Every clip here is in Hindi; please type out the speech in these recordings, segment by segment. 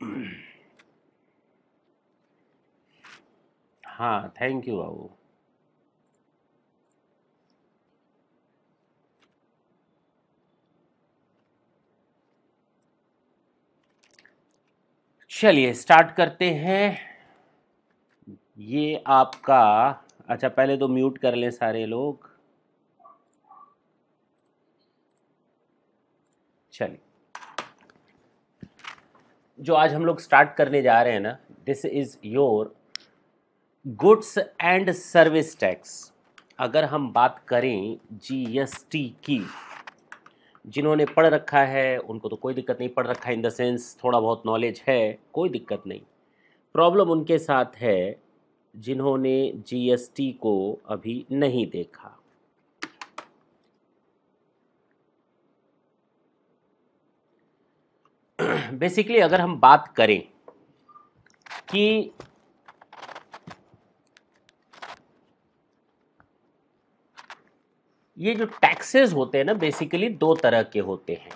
हाँ थैंक यू बाबू चलिए स्टार्ट करते हैं ये आपका अच्छा पहले तो म्यूट कर लें सारे लोग चलिए जो आज हम लोग स्टार्ट करने जा रहे हैं ना this is your goods and service tax अगर हम बात करें जीएसटी की जिन्होंने पढ़ रखा है उनको तो कोई दिक्कत नहीं पढ़ रखा है इन द सेंस थोड़ा बहुत नॉलेज है कोई दिक्कत नहीं प्रॉब्लम उनके साथ है जिन्होंने जीएसटी को अभी नहीं देखा बेसिकली अगर हम बात करें कि ये जो टैक्सेस होते हैं ना बेसिकली दो तरह के होते हैं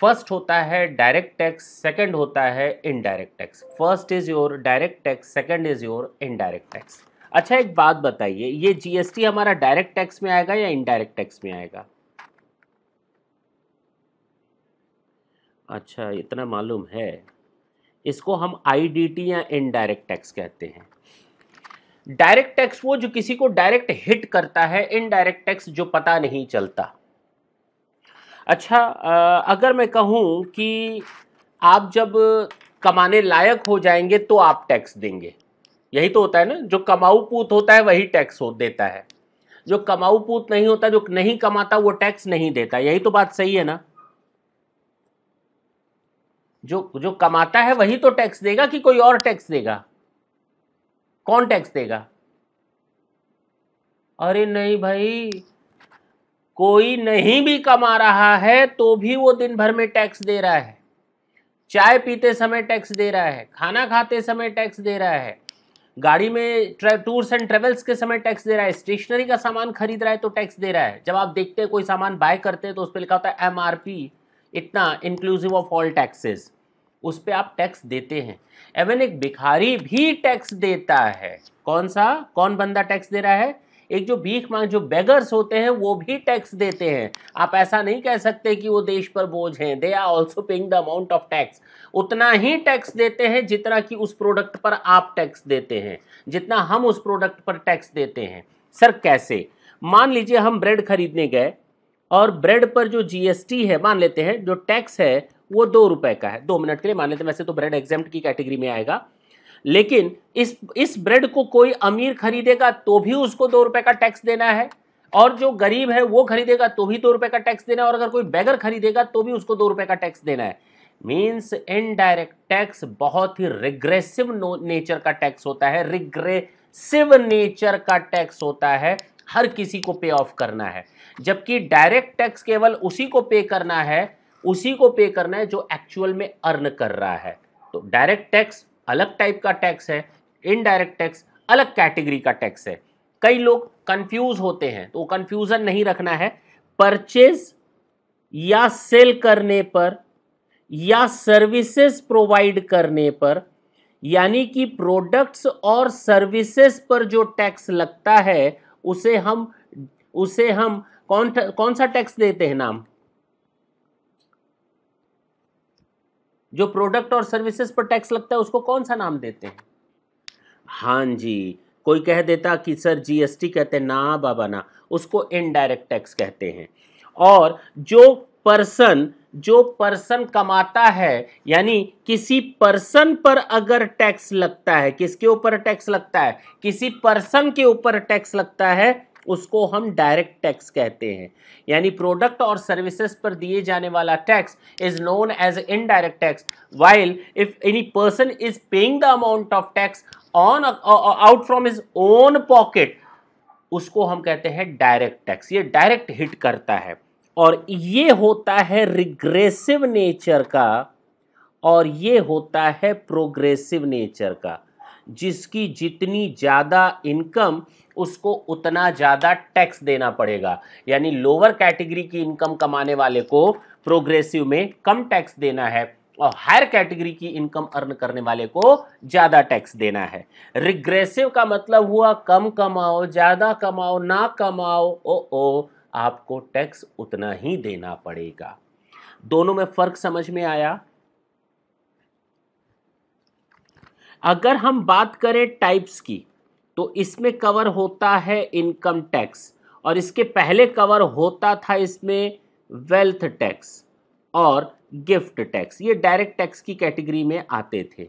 फर्स्ट होता है डायरेक्ट टैक्स सेकंड होता है indirect tax first is your direct tax second is your indirect tax अच्छा एक बात बताइए ये जीएसटी हमारा डायरेक्ट टैक्स में आएगा या इनडायरेक्ट टैक्स में आएगा अच्छा इतना मालूम है इसको हम आईडीटी या इनडायरेक्ट टैक्स कहते हैं डायरेक्ट टैक्स वो जो किसी को डायरेक्ट हिट करता है इनडायरेक्ट टैक्स जो पता नहीं चलता अच्छा अगर मैं कहूँ कि आप जब कमाने लायक हो जाएंगे तो आप टैक्स देंगे यही तो होता है ना जो कमाऊ पूत होता है वही टैक्स हो देता है जो कमाऊ पूत नहीं होता जो नहीं कमाता वो टैक्स नहीं देता यही तो बात सही है ना जो जो कमाता है वही तो टैक्स देगा कि कोई और टैक्स देगा कौन टैक्स देगा अरे नहीं भाई कोई नहीं भी कमा रहा है तो भी वो दिन भर में टैक्स दे रहा है चाय पीते समय टैक्स दे रहा है खाना खाते समय टैक्स दे रहा है गाड़ी में टूर्स एंड ट्रेवल्स के समय टैक्स दे रहा है स्टेशनरी का सामान खरीद रहा है तो टैक्स दे रहा है जब आप देखते हैं कोई सामान बाय करते हैं तो उस पर लिखा होता है एम इतना इंक्लूसिव ऑफ ऑल टैक्सेस उस पर आप टैक्स देते हैं एवन एक भिखारी भी टैक्स देता है कौन सा कौन बंदा टैक्स दे रहा है एक जो भीख मांग जो बेगर्स होते हैं वो भी टैक्स देते हैं आप ऐसा नहीं कह सकते कि वो देश पर बोझ हैं they are also paying the amount of tax उतना ही टैक्स देते हैं जितना कि उस प्रोडक्ट पर आप टैक्स देते हैं जितना हम उस प्रोडक्ट पर टैक्स देते हैं सर कैसे मान लीजिए हम ब्रेड खरीदने गए और ब्रेड पर जो जीएसटी है मान लेते हैं जो टैक्स है वो दो रुपए का है दो मिनट के लिए मान लेते हैं वैसे तो ब्रेड एग्जाम की कैटेगरी में आएगा लेकिन इस इस ब्रेड को कोई अमीर खरीदेगा तो भी उसको दो रुपए का टैक्स देना है और जो गरीब है वो खरीदेगा तो भी दो रुपए का टैक्स देना है और अगर कोई बैगर खरीदेगा तो भी उसको दो रुपए का टैक्स देना है मीन्स इनडायरेक्ट टैक्स बहुत ही रिग्रेसिव नेचर का टैक्स होता है रिग्रेसिव नेचर का टैक्स होता है हर किसी को पे ऑफ करना है जबकि डायरेक्ट टैक्स केवल उसी को पे करना है उसी को पे करना है जो एक्चुअल में अर्न कर रहा है तो डायरेक्ट टैक्स अलग टाइप का टैक्स है इनडायरेक्ट टैक्स अलग कैटेगरी का टैक्स है कई लोग कंफ्यूज होते हैं तो कंफ्यूजन नहीं रखना है परचेज या सेल करने पर या सर्विसेज प्रोवाइड करने पर यानी कि प्रोडक्ट्स और सर्विसेज पर जो टैक्स लगता है उसे हम उसे हम कौन कौन सा टैक्स देते हैं नाम जो प्रोडक्ट और सर्विसेज पर टैक्स लगता है उसको कौन सा नाम देते हैं हाँ जी कोई कह देता कि सर जीएसटी कहते हैं ना बाबा ना उसको इनडायरेक्ट टैक्स कहते हैं और जो पर्सन जो पर्सन कमाता है यानी किसी पर्सन पर अगर टैक्स लगता है किसके ऊपर टैक्स लगता है किसी पर्सन के ऊपर टैक्स लगता है उसको हम डायरेक्ट टैक्स कहते हैं यानी प्रोडक्ट और सर्विसेज पर दिए जाने वाला tax is known as indirect tax while if any person is paying the amount of tax on out from his own pocket उसको हम कहते हैं डायरेक्ट टैक्स ये डायरेक्ट हिट करता है और ये होता है रिग्रेसिव नेचर का और ये होता है प्रोग्रेसिव नेचर का जिसकी जितनी ज़्यादा इनकम उसको उतना ज़्यादा टैक्स देना पड़ेगा यानी लोअर कैटेगरी की इनकम कमाने वाले को प्रोग्रेसिव में कम टैक्स देना है और हायर कैटेगरी की इनकम अर्न करने वाले को ज़्यादा टैक्स देना है रिग्रेसिव का मतलब हुआ कम कमाओ ज़्यादा कमाओ ना कमाओ ओ ओ आपको टैक्स उतना ही देना पड़ेगा दोनों में फ़र्क समझ में आया अगर हम बात करें टाइप्स की तो इसमें कवर होता है इनकम टैक्स और इसके पहले कवर होता था इसमें वेल्थ टैक्स और गिफ्ट टैक्स ये डायरेक्ट टैक्स की कैटेगरी में आते थे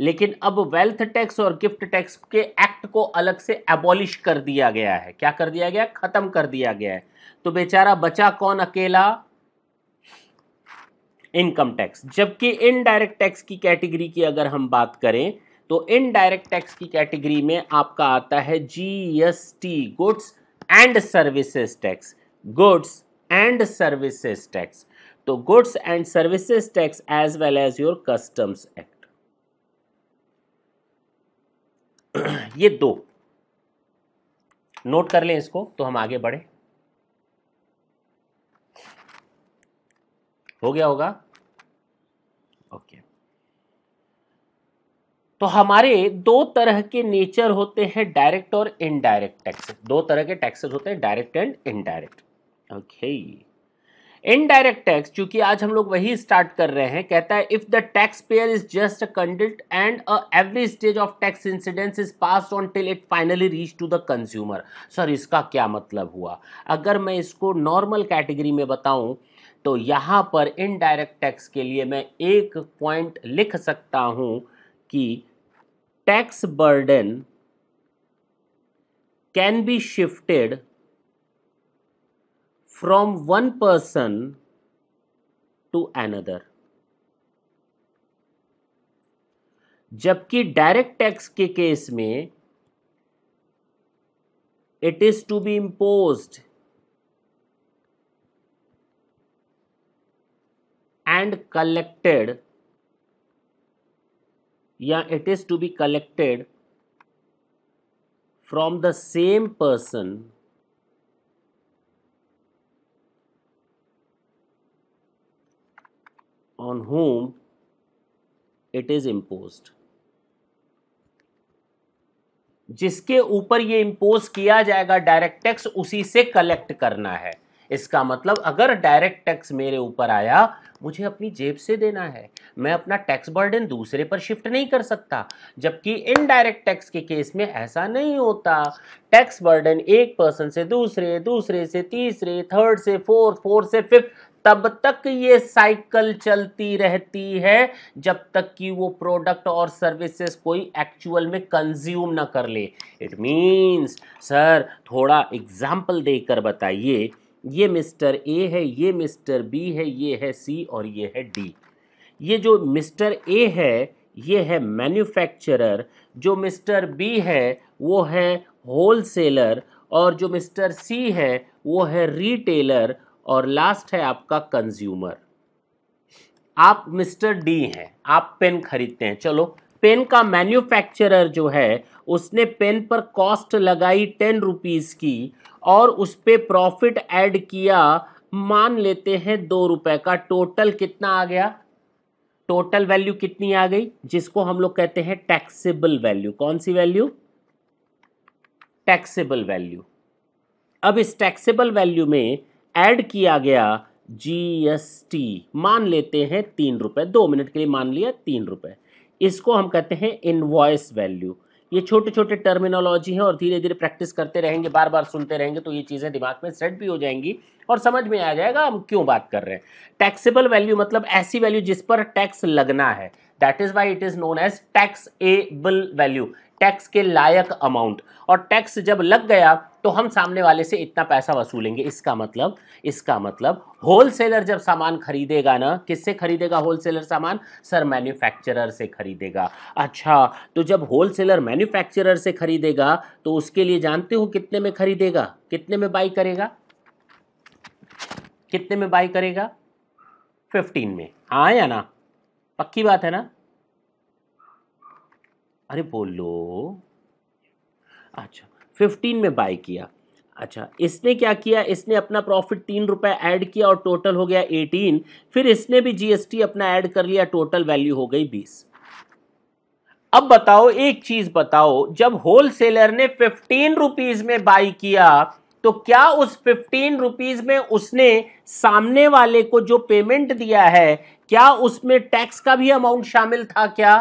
लेकिन अब वेल्थ टैक्स और गिफ्ट टैक्स के एक्ट को अलग से एबॉलिश कर दिया गया है क्या कर दिया गया खत्म कर दिया गया है तो बेचारा बचा कौन अकेला इनकम टैक्स जबकि इनडायरेक्ट टैक्स की कैटेगरी की अगर हम बात करें तो इनडायरेक्ट टैक्स की कैटेगरी में आपका आता है GST goods and services tax goods and services tax तो goods and services tax as well as your customs act ये दो नोट कर लें इसको तो हम आगे बढ़े हो गया होगा ओके तो हमारे दो तरह के नेचर होते हैं डायरेक्ट और इनडायरेक्ट टैक्सेस दो तरह के टैक्सेस होते हैं direct and indirect okay indirect tax चूंकि आज हम लोग वही स्टार्ट कर रहे हैं कहता है if the tax payer is just a and a every stage of tax incidence is pass on till it finally reach to the consumer sir इसका क्या मतलब हुआ अगर मैं इसको नॉर्मल कैटेगरी में बताऊं तो यहाँ पर इनडायरेक्ट टैक्स के लिए मैं एक पॉइंट लिख सकता हूँ कि tax burden can be shifted from one person to another जबकि डायरेक्ट टैक्स के केस में it is to be imposed and collected या it is to be collected from the same person on whom it is impose जिसके ऊपर ये इम्पोज किया जाएगा डायरेक्ट टैक्स उसी से कलेक्ट करना है इसका मतलब अगर डायरेक्ट टैक्स मेरे ऊपर आया मुझे अपनी जेब से देना है मैं अपना टैक्स बर्डन दूसरे पर शिफ्ट नहीं कर सकता जबकि इनडायरेक्ट टैक्स के केस में ऐसा नहीं होता टैक्स बर्डन एक पर्सन से दूसरे दूसरे से तीसरे थर्ड से फोर्थ फोर्थ से फिफ्थ तब तक ये साइकिल चलती रहती है जब तक कि वो प्रोडक्ट और सर्विसेज कोई एक्चुअल में कंज्यूम ना कर ले इट मीन्स सर थोड़ा एग्जाम्पल देकर बताइए ये मिस्टर ए है ये मिस्टर बी है ये है सी और ये है डी ये जो मिस्टर ए है ये है मैन्युफैक्चरर जो मिस्टर बी है वो है होलसेलर और जो मिस्टर सी है वो है रिटेलर और लास्ट है आपका कंज्यूमर आप मिस्टर डी हैं आप पेन खरीदते हैं चलो पेन का मैन्युफैक्चरर जो है उसने पेन पर कॉस्ट लगाई टेन रुपीज़ की और उस पर प्रॉफिट ऐड किया मान लेते हैं दो रुपए का टोटल कितना आ गया टोटल वैल्यू कितनी आ गई जिसको हम लोग कहते हैं टैक्सेबल वैल्यू कौन सी वैल्यू टैक्सेबल वैल्यू अब इस टैक्सेबल वैल्यू में ऐड किया गया जीएसटी मान लेते हैं तीन रुपए दो मिनट के लिए मान लिया तीन रुपए इसको हम कहते हैं इनवॉइस वैल्यू ये छोटे छोटे टर्मिनोलॉजी हैं और धीरे धीरे प्रैक्टिस करते रहेंगे बार बार सुनते रहेंगे तो ये चीज़ें दिमाग में सेट भी हो जाएंगी और समझ में आ जाएगा हम क्यों बात कर रहे हैं टैक्सेबल वैल्यू मतलब ऐसी वैल्यू जिस पर टैक्स लगना है that is why it is known as tax able value tax के लायक अमाउंट और टैक्स जब लग गया तो हम सामने वाले से इतना पैसा वसूलेंगे इसका मतलब इसका मतलब होलसेलर जब सामान खरीदेगा ना किससे खरीदेगा होलसेलर सामान सर मैन्युफैक्चरर से खरीदेगा अच्छा तो जब होलसेलर मैन्युफैक्चरर से खरीदेगा तो उसके लिए जानते हो कितने में खरीदेगा कितने में बाई करेगा कितने में बाई करेगा फिफ्टीन में हाँ या ना पक्की बात है ना अरे बोलो अच्छा फिफ्टीन में बाय किया अच्छा इसने क्या किया इसने अपना प्रॉफिट तीन रुपये ऐड किया और टोटल हो गया एटीन फिर इसने भी जीएसटी अपना ऐड कर लिया टोटल वैल्यू हो गई बीस अब बताओ एक चीज बताओ जब होलसेलर ने फिफ्टीन रुपीज में बाई किया तो क्या उस फिफ्टीन रुपीज में उसने सामने वाले को जो पेमेंट दिया है क्या उसमें टैक्स का भी अमाउंट शामिल था क्या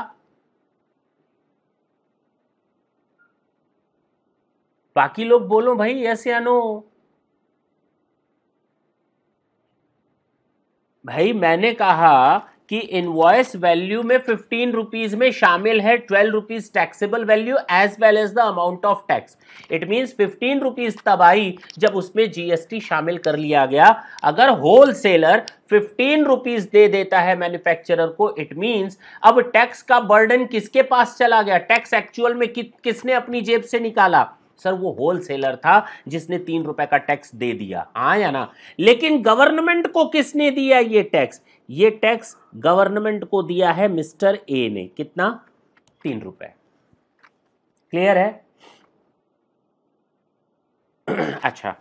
बाकी लोग बोलो भाई यस या नो भाई मैंने कहा कि इनवॉइस वैल्यू में फिफ्टीन रुपीज में शामिल है twelve rupees taxable value as well as the amount of tax it means fifteen rupees तब आई जब उसमें जीएसटी शामिल कर लिया गया अगर होल सेलर फिफ्टीन रुपीज दे देता है मैन्युफैक्चरर को इट मीन्स अब टैक्स का बर्डन किसके पास चला गया टैक्स एक्चुअल में कि, किसने अपनी जेब से निकाला सर वो होल सेलर था जिसने तीन रुपए का टैक्स दे दिया हाँ या ना लेकिन गवर्नमेंट को किसने दिया ये टैक्स ये टैक्स गवर्नमेंट को दिया है मिस्टर ए ने कितना तीन रुपए क्लियर है अच्छा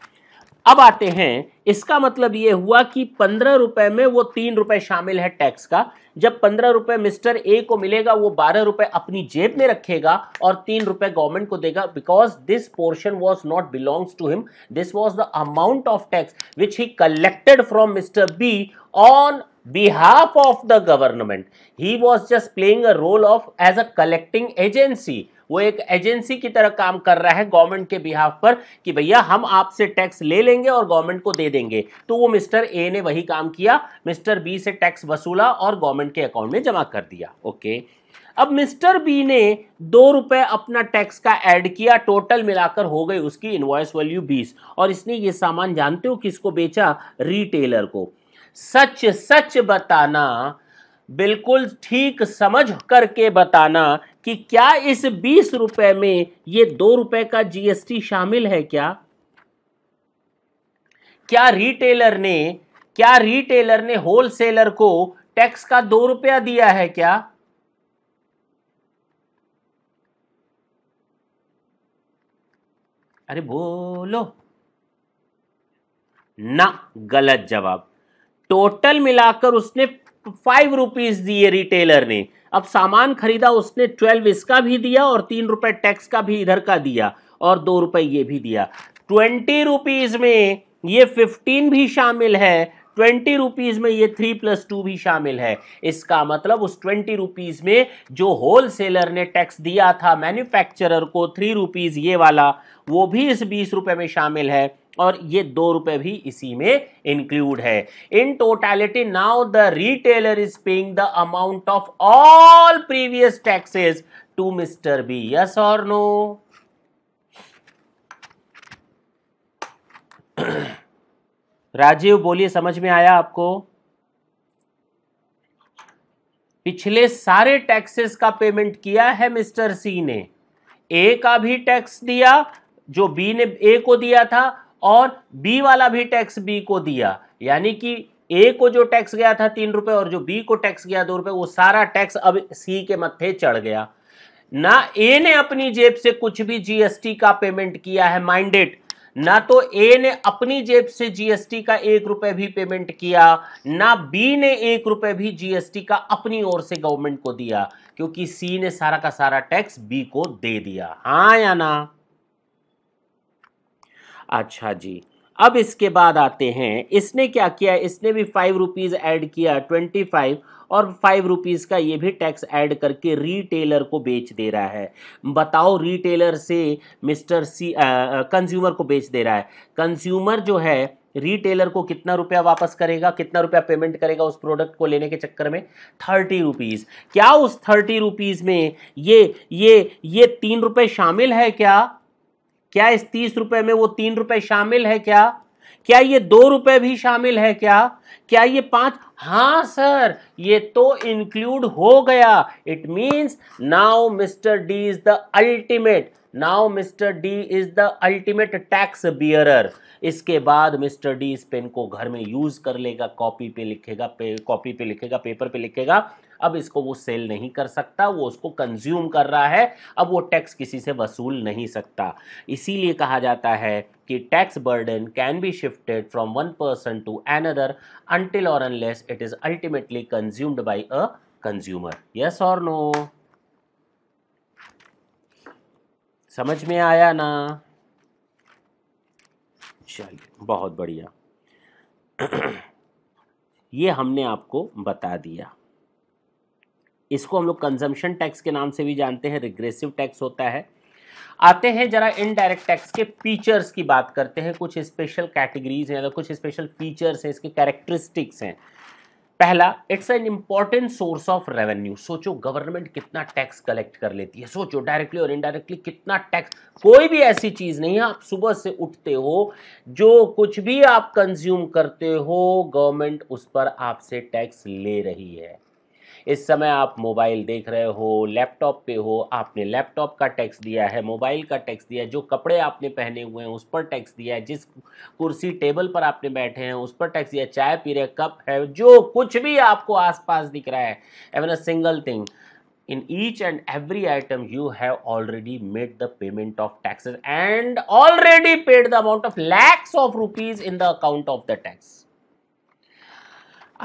अब आते हैं इसका मतलब ये हुआ कि पंद्रह रुपए में वो तीन रुपए शामिल है टैक्स का जब पंद्रह रुपए मिस्टर ए को मिलेगा वो बारह रुपए अपनी जेब में रखेगा और तीन रुपए गवर्नमेंट को देगा because this portion was not belongs to him this was the amount of tax which he collected from mister B on behalf of the government he was just playing role of as a collecting agency वो एक एजेंसी की तरह काम कर रहा है गवर्नमेंट के बिहाफ पर कि भैया हम आपसे टैक्स ले लेंगे और गवर्नमेंट को दे देंगे तो वो मिस्टर ए ने वही काम किया मिस्टर बी से टैक्स वसूला और गवर्नमेंट के अकाउंट में जमा कर दिया ओके अब मिस्टर बी ने दो रुपए अपना टैक्स का ऐड किया टोटल मिलाकर हो गई उसकी इन्वॉइस वैल्यू बीस और इसने ये सामान जानते हो किसको बेचा रिटेलर को सच सच बताना बिल्कुल ठीक समझ करके बताना कि क्या इस बीस रुपए में ये दो रुपए का जीएसटी शामिल है क्या क्या रिटेलर ने क्या रिटेलर ने होलसेलर को टैक्स का दो रुपया दिया है क्या अरे बोलो ना गलत जवाब टोटल मिलाकर उसने फाइव रुपीज दिए रिटेलर ने अब सामान खरीदा उसने ट्वेल्व इसका भी दिया और तीन रुपए टैक्स का भी इधर का दिया और दो रुपए ये भी दिया ट्वेंटी रुपीज में ये फिफ्टीन भी शामिल है ट्वेंटी रुपीज़ में ये थ्री प्लस टू भी शामिल है इसका मतलब उस ट्वेंटी रुपीज़ में जो होल सेलर ने टैक्स दिया था मैन्युफैक्चरर को थ्री रुपीज़ ये वाला वो भी इस बीस रुपए में शामिल है और ये दो रुपए भी इसी में इंक्लूड है in totality now the retailer is paying the amount of all previous taxes to mister B yes और नो राजीव बोलिए समझ में आया आपको पिछले सारे टैक्सेस का पेमेंट किया है मिस्टर सी ने ए का भी टैक्स दिया जो बी ने ए को दिया था और बी वाला भी टैक्स बी को दिया यानी कि ए को जो टैक्स गया था तीन रुपए और जो बी को टैक्स गया दो रुपए वो सारा टैक्स अब सी के मत्थे चढ़ गया ना ए ने अपनी जेब से कुछ भी जीएसटी का पेमेंट किया है माइंडेड ना तो ए ने अपनी जेब से जीएसटी का एक रुपए भी पेमेंट किया ना बी ने एक रुपए भी जीएसटी का अपनी ओर से गवर्नमेंट को दिया क्योंकि सी ने सारा का सारा टैक्स बी को दे दिया हाँ या ना अच्छा जी अब इसके बाद आते हैं इसने क्या किया इसने भी फाइव रुपीज़ ऐड किया ट्वेंटी फाइव और फाइव रुपीज़ का ये भी टैक्स ऐड करके रीटेलर को बेच दे रहा है बताओ रीटेलर से मिस्टर सी कंज्यूमर को बेच दे रहा है कंज्यूमर जो है रीटेलर को कितना रुपया वापस करेगा कितना रुपया पेमेंट करेगा उस प्रोडक्ट को लेने के चक्कर में थर्टी रुपीज़ क्या उस थर्टी रुपीज़ में ये ये ये तीन रुपये शामिल है क्या क्या इस तीस रुपए में वो तीन रुपए शामिल है क्या क्या ये दो रुपए भी शामिल है क्या क्या ये पांच हां सर ये तो इंक्लूड हो गया it means now mister D is the ultimate now mister D is the ultimate tax bearer इसके बाद मिस्टर डी इस पेन को घर में यूज कर लेगा कॉपी पे लिखेगा कॉपी पे लिखेगा पेपर पे लिखेगा अब इसको वो सेल नहीं कर सकता वो उसको कंज्यूम कर रहा है अब वो टैक्स किसी से वसूल नहीं सकता इसीलिए कहा जाता है कि tax burden can be shifted from one person to another until और unless it is ultimately consumed by a consumer yes और नो समझ में आया ना चलिए बहुत बढ़िया ये हमने आपको बता दिया इसको हम लोग कंजम्पशन टैक्स के नाम से भी जानते हैं रिग्रेसिव टैक्स होता है आते हैं जरा इनडायरेक्ट टैक्स के फीचर्स की बात करते हैं कुछ स्पेशल कैटेगरीज हैं तो कुछ स्पेशल फीचर्स हैं इसके कैरेक्टरिस्टिक्स हैं पहला it's an important source of revenue सोचो गवर्नमेंट कितना टैक्स कलेक्ट कर लेती है सोचो डायरेक्टली और इनडायरेक्टली कितना टैक्स कोई भी ऐसी चीज़ नहीं है आप सुबह से उठते हो जो कुछ भी आप कंज्यूम करते हो गवर्नमेंट उस पर आपसे टैक्स ले रही है इस समय आप मोबाइल देख रहे हो लैपटॉप पे हो आपने लैपटॉप का टैक्स दिया है मोबाइल का टैक्स दिया है जो कपड़े आपने पहने हुए हैं उस पर टैक्स दिया है जिस कुर्सी टेबल पर आपने बैठे हैं उस पर टैक्स दिया चाय पी रहे कप है जो कुछ भी आपको आसपास दिख रहा है even a single thing in each and every item you have already made the payment of taxes and already paid the amount of lakhs of rupees in the account of the tax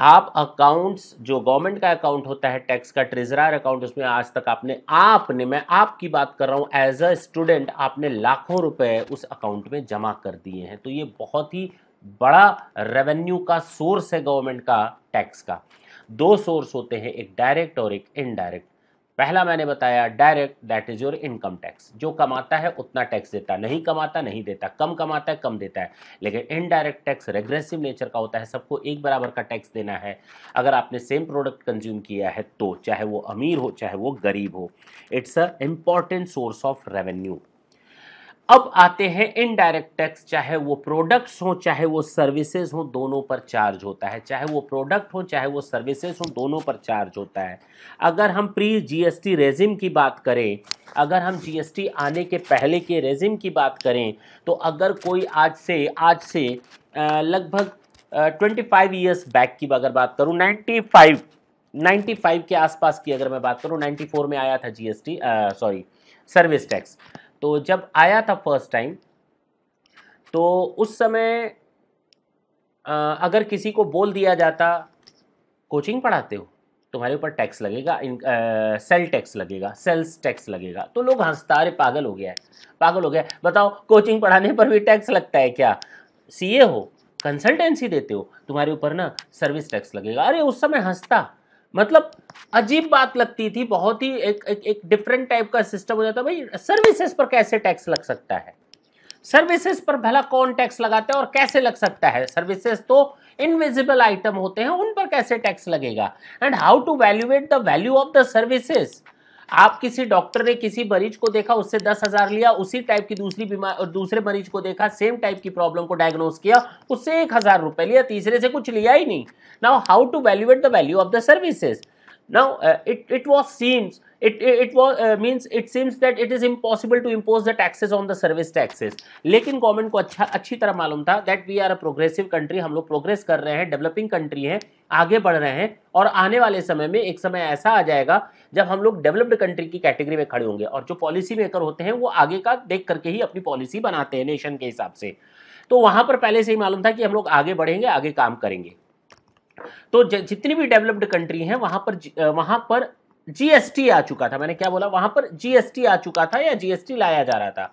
आप अकाउंट्स जो गवर्नमेंट का अकाउंट होता है टैक्स का ट्रेजरार अकाउंट उसमें आज तक आपने आपने मैं आपकी बात कर रहा हूँ एज अ स्टूडेंट आपने लाखों रुपए उस अकाउंट में जमा कर दिए हैं तो ये बहुत ही बड़ा रेवेन्यू का सोर्स है गवर्नमेंट का टैक्स का दो सोर्स होते हैं एक डायरेक्ट और एक इनडायरेक्ट पहला मैंने बताया direct that is your income tax जो कमाता है उतना टैक्स देता नहीं कमाता नहीं देता कम कमाता है कम देता है लेकिन इनडायरेक्ट टैक्स रेग्रेसिव नेचर का होता है सबको एक बराबर का टैक्स देना है अगर आपने सेम प्रोडक्ट कंज्यूम किया है तो चाहे वो अमीर हो चाहे वो गरीब हो it's a important source of revenue अब आते हैं इनडायरेक्ट टैक्स चाहे वो प्रोडक्ट्स हो चाहे वो सर्विसेज हो दोनों पर चार्ज होता है चाहे वो प्रोडक्ट हो चाहे वो सर्विसेज हो दोनों पर चार्ज होता है अगर हम प्री जीएसटी रेजिम की बात करें अगर हम जीएसटी आने के पहले के रेजिम की बात करें तो अगर कोई आज से आज से लगभग ट्वेंटी फाइव ईयर्स बैक की अगर बात करूँ नाइन्टी फाइव नाइन्टी फाइव के आसपास की अगर मैं बात करूँ नाइन्टी फोर में आया था जीएसटी सॉरी सर्विस टैक्स तो जब आया था फर्स्ट टाइम तो उस समय अगर किसी को बोल दिया जाता कोचिंग पढ़ाते हो तुम्हारे ऊपर टैक्स लगेगा इन आ, सेल टैक्स लगेगा सेल्स टैक्स लगेगा तो लोग हंसता अरे पागल हो गया है पागल हो गया बताओ कोचिंग पढ़ाने पर भी टैक्स लगता है क्या सीए हो कंसल्टेंसी देते हो तुम्हारे ऊपर ना सर्विस टैक्स लगेगा अरे उस समय हंसता मतलब अजीब बात लगती थी बहुत ही एक एक, एक डिफरेंट टाइप का सिस्टम हो जाता भाई सर्विसेज पर कैसे टैक्स लग सकता है सर्विसेज पर भला कौन टैक्स लगाता है और कैसे लग सकता है सर्विसेज तो इनविजिबल आइटम होते हैं उन पर कैसे टैक्स लगेगा and how to valuate the value of the services आप किसी डॉक्टर ने किसी मरीज को देखा उससे दस हजार लिया उसी टाइप की दूसरी बीमार और दूसरे मरीज को देखा सेम टाइप की प्रॉब्लम को डायग्नोस किया उससे एक हजार रुपए लिया तीसरे से कुछ लिया ही नहीं now how to valuate the value of the services now it it was seems it it was means it seems that it is impossible to impose the taxes on the service taxes लेकिन गवर्नमेंट को अच्छा अच्छी तरह मालूम था that we are a progressive country हम लोग प्रोग्रेस कर रहे हैं डेवलपिंग कंट्री है आगे बढ़ रहे हैं और आने वाले समय में एक समय ऐसा आ जाएगा जब हम लोग डेवलप्ड कंट्री की कैटेगरी में खड़े होंगे और जो पॉलिसी मेकर होते हैं वो आगे का देख करके ही अपनी पॉलिसी बनाते हैं नेशन के हिसाब से तो वहां पर पहले से ही मालूम था कि हम लोग आगे बढ़ेंगे आगे काम करेंगे तो जितनी भी डेवलप्ड कंट्री हैं वहां पर वहां पर जीएसटी आ चुका था मैंने क्या बोला वहां पर जीएसटी आ चुका था या जीएसटी लाया जा रहा था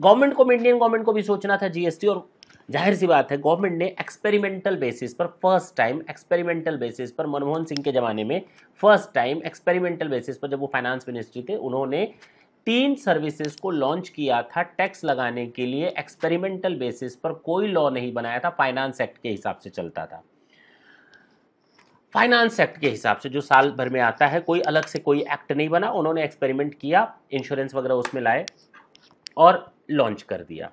गवर्नमेंट को इंडियन गवर्नमेंट को भी सोचना था जीएसटी और जाहिर सी बात है गवर्नमेंट ने एक्सपेरिमेंटल बेसिस पर फर्स्ट टाइम एक्सपेरिमेंटल बेसिस पर मनमोहन सिंह के ज़माने में फर्स्ट टाइम एक्सपेरिमेंटल बेसिस पर जब वो फाइनेंस मिनिस्ट्री थे उन्होंने तीन सर्विसेज को लॉन्च किया था टैक्स लगाने के लिए एक्सपेरिमेंटल बेसिस पर कोई लॉ नहीं बनाया था फाइनेंस एक्ट के हिसाब से चलता था फाइनेंस एक्ट के हिसाब से जो साल भर में आता है कोई अलग से कोई एक्ट नहीं बना उन्होंने एक्सपेरिमेंट किया इंश्योरेंस वगैरह उसमें लाए और लॉन्च कर दिया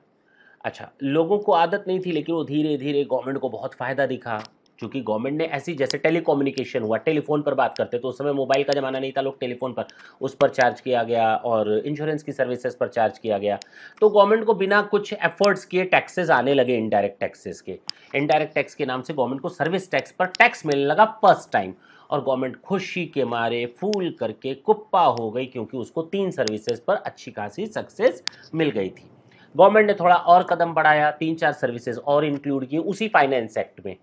अच्छा लोगों को आदत नहीं थी लेकिन वो धीरे धीरे गवर्नमेंट को बहुत फ़ायदा दिखा क्योंकि गवर्नमेंट ने ऐसी जैसे टेलीकम्युनिकेशन हुआ टेलीफोन पर बात करते तो उस समय मोबाइल का ज़माना नहीं था लोग टेलीफोन पर उस पर चार्ज किया गया और इंश्योरेंस की सर्विसेज पर चार्ज किया गया तो गवर्नमेंट को बिना कुछ एफर्ट्स किए टैक्सेस आने लगे इनडायरेक्ट टैक्सेस के इनडायरेक्ट टैक्स के नाम से गवर्नमेंट को सर्विस टैक्स पर टैक्स मिलने लगा फर्स्ट टाइम और गवर्नमेंट खुशी के मारे फूल करके कुप्पा हो गई क्योंकि उसको तीन सर्विसेज पर अच्छी खासी सक्सेस मिल गई थी गवर्नमेंट ने थोड़ा और कदम बढ़ाया तीन चार सर्विसेज और इंक्लूड की उसी फाइनेंस एक्ट में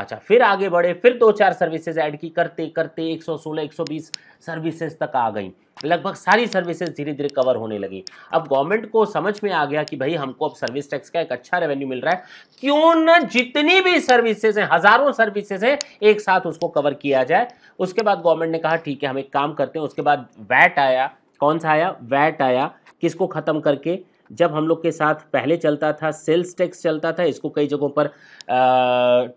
अच्छा फिर आगे बढ़े फिर दो चार सर्विसेज ऐड की करते करते 116 120 सर्विसेज तक आ गई लगभग सारी सर्विसेज धीरे धीरे कवर होने लगी अब गवर्नमेंट को समझ में आ गया कि भाई हमको अब सर्विस टैक्स का एक अच्छा रेवेन्यू मिल रहा है क्यों ना जितनी भी सर्विसेज हैं हजारों सर्विसेज हैं एक साथ उसको कवर किया जाए उसके बाद गवर्नमेंट ने कहा ठीक है हम एक काम करते हैं उसके बाद वैट आया कौन सा आया वैट आया किसको ख़त्म करके जब हम लोग के साथ पहले चलता था सेल्स टैक्स चलता था इसको कई जगहों पर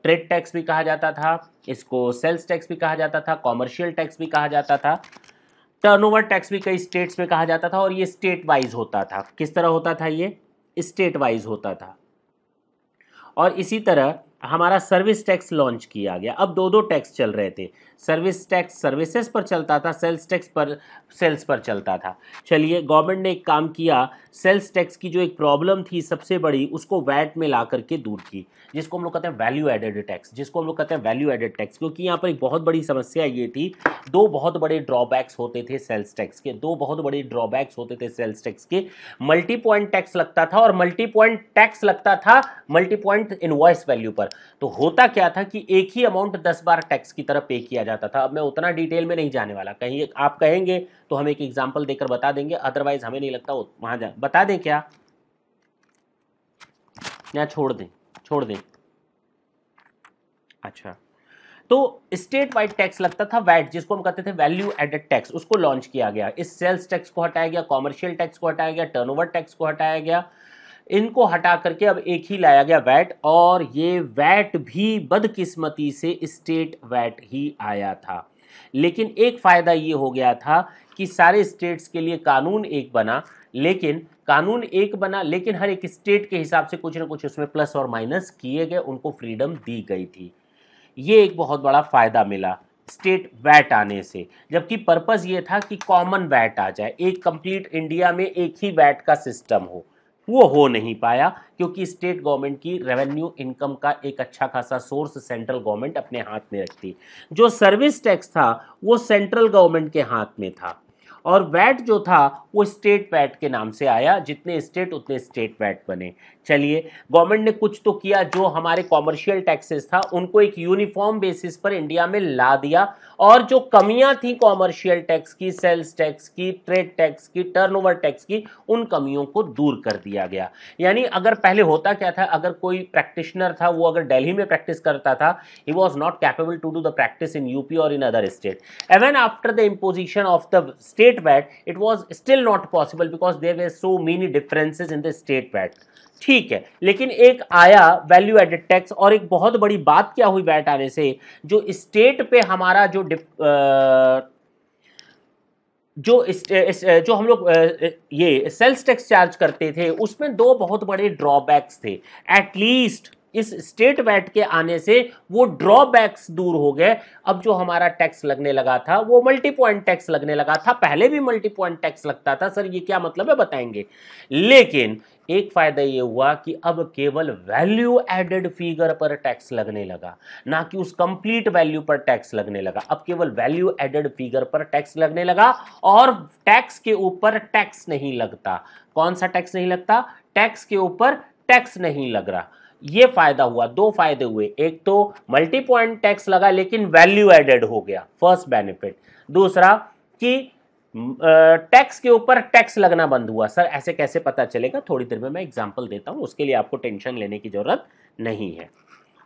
ट्रेड टैक्स भी कहा जाता था इसको सेल्स टैक्स भी कहा जाता था कॉमर्शियल टैक्स भी कहा जाता था टर्नओवर टैक्स भी कई स्टेट्स में कहा जाता था और ये स्टेट वाइज होता था किस तरह होता था ये स्टेट वाइज होता था और इसी तरह हमारा सर्विस टैक्स लॉन्च किया गया अब दो दो टैक्स चल रहे थे सर्विस टैक्स सर्विसेज पर चलता था सेल्स टैक्स पर सेल्स पर चलता था चलिए गवर्नमेंट ने एक काम किया सेल्स टैक्स की जो एक प्रॉब्लम थी सबसे बड़ी उसको वैट में ला करके दूर की जिसको हम लोग कहते हैं वैल्यू एडेड टैक्स जिसको हम लोग कहते हैं वैल्यू एडेड टैक्स क्योंकि यहाँ पर एक बहुत बड़ी समस्या ये थी दो बहुत बड़े ड्रॉबैक्स होते थे सेल्स टैक्स के दो बहुत बड़े ड्रॉबैक्स होते थे सेल्स टैक्स के मल्टी पॉइंट टैक्स लगता था और मल्टी पॉइंट टैक्स लगता था मल्टी पॉइंट इन्वॉइस वैल्यू पर तो होता क्या था कि एक ही अमाउंट दस बार टैक्स की तरफ पे किया जाता था अब मैं उतना डिटेल में नहीं जाने वाला कहीं आप कहेंगे तो हम एक एग्जाम्पल देकर बता देंगे अदरवाइज हमें नहीं लगता वहां जा बता दें क्या या छोड़ दें छोड़ दें अच्छा तो स्टेट वाइड टैक्स लगता था वैट जिसको हम कहते थे वैल्यू एडेड टैक्स उसको लॉन्च किया गया इस सेल्स टैक्स को हटाया गया कॉमर्शियल टैक्स को हटाया गया टर्नओवर टैक्स को हटाया गया इनको हटा करके अब एक ही लाया गया वैट और ये वैट भी बदकिस्मती से स्टेट वैट ही आया था लेकिन एक फ़ायदा ये हो गया था कि सारे स्टेट्स के लिए कानून एक बना लेकिन कानून एक बना लेकिन हर एक स्टेट के हिसाब से कुछ ना कुछ उसमें प्लस और माइनस किए गए उनको फ्रीडम दी गई थी ये एक बहुत बड़ा फ़ायदा मिला स्टेट वैट आने से जबकि पर्पज़ ये था कि कॉमन वैट आ जाए एक कंप्लीट इंडिया में एक ही वैट का सिस्टम हो वो हो नहीं पाया क्योंकि स्टेट गवर्नमेंट की रेवेन्यू इनकम का एक अच्छा खासा सोर्स सेंट्रल गवर्नमेंट अपने हाथ में रखती जो सर्विस टैक्स था वो सेंट्रल गवर्नमेंट के हाथ में था और वैट जो था वो स्टेट वैट के नाम से आया जितने स्टेट उतने स्टेट वैट बने चलिए गवर्नमेंट ने कुछ तो किया जो हमारे कॉमर्शियल टैक्सेस था उनको एक यूनिफॉर्म बेसिस पर इंडिया में ला दिया और जो कमियां थी कॉमर्शियल टैक्स की सेल्स टैक्स की ट्रेड टैक्स की टर्नओवर टैक्स की उन कमियों को दूर कर दिया गया यानी अगर पहले होता क्या था अगर कोई प्रैक्टिशनर था वो अगर डेली में प्रैक्टिस करता था he was not capable to do the practice in UP और in other state even after the of the state state it was still not possible because there there so many differences in the state state ठीक ठीक है लेकिन एक आया वैल्यू एडेड टैक्स और एक बहुत बड़ी बात क्या हुई वैट आने से जो स्टेट पे हमारा जो डिप जो इस, इस, जो हम लोग ये सेल्स टैक्स चार्ज करते थे उसमें दो बहुत बड़े ड्रॉबैक्स थे एटलीस्ट इस स्टेट वैट के आने से वो ड्रॉबैक्स दूर हो गए अब जो हमारा टैक्स लगने लगा था वो मल्टी पॉइंट टैक्स लगने लगा था पहले भी मल्टी पॉइंट टैक्स लगता था सर ये क्या मतलब है बताएंगे लेकिन एक फ़ायदा ये हुआ कि अब केवल वैल्यू एडेड फिगर पर टैक्स लगने लगा ना कि उस कंप्लीट वैल्यू पर टैक्स लगने लगा अब केवल वैल्यू एडेड फिगर पर टैक्स लगने लगा और टैक्स के ऊपर टैक्स नहीं लगता कौन सा टैक्स नहीं लगता टैक्स के ऊपर टैक्स नहीं लग रहा ये फायदा हुआ दो फायदे हुए एक तो मल्टी पॉइंट टैक्स लगा लेकिन वैल्यू एडेड हो गया फर्स्ट बेनिफिट दूसरा कि टैक्स हम्म, के ऊपर टैक्स लगना बंद हुआ सर ऐसे कैसे पता चलेगा थोड़ी देर में मैं एग्जाम्पल देता हूँ उसके लिए आपको टेंशन लेने की ज़रूरत नहीं है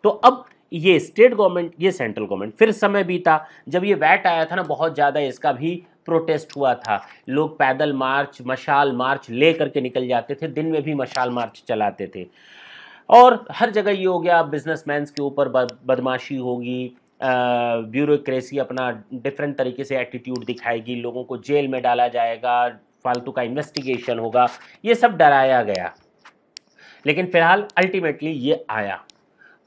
तो अब ये स्टेट गवर्नमेंट ये सेंट्रल गवर्नमेंट फिर समय बीता जब ये वैट आया था ना बहुत ज़्यादा इसका भी प्रोटेस्ट हुआ था लोग पैदल मार्च मशाल मार्च ले करके निकल जाते थे दिन में भी मशाल मार्च चलाते थे और हर जगह ये हो गया बिजनेसमैन के ऊपर बदमाशी होगी ब्यूरोक्रेसी अपना डिफरेंट तरीके से एटीट्यूड दिखाएगी लोगों को जेल में डाला जाएगा फालतू का इन्वेस्टिगेशन होगा ये सब डराया गया लेकिन फिलहाल अल्टीमेटली ये आया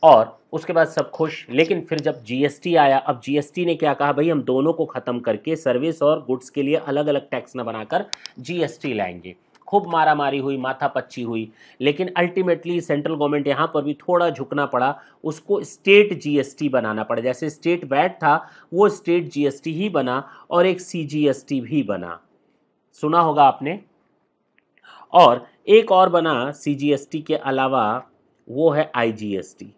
और उसके बाद सब खुश लेकिन फिर जब जीएसटी आया अब जीएसटी ने क्या कहा भाई हम दोनों को ख़त्म करके सर्विस और गुड्स के लिए अलग अलग टैक्स न बनाकर जीएसटी लाएंगे खूब मारा मारी हुई माथा पच्ची हुई लेकिन अल्टीमेटली सेंट्रल गवर्नमेंट यहाँ पर भी थोड़ा झुकना पड़ा उसको स्टेट जीएसटी बनाना पड़ा जैसे स्टेट वैट था वो स्टेट जीएसटी ही बना और एक सीजीएसटी भी बना सुना होगा आपने और एक और बना सीजीएसटी के अलावा वो है आईजीएसटी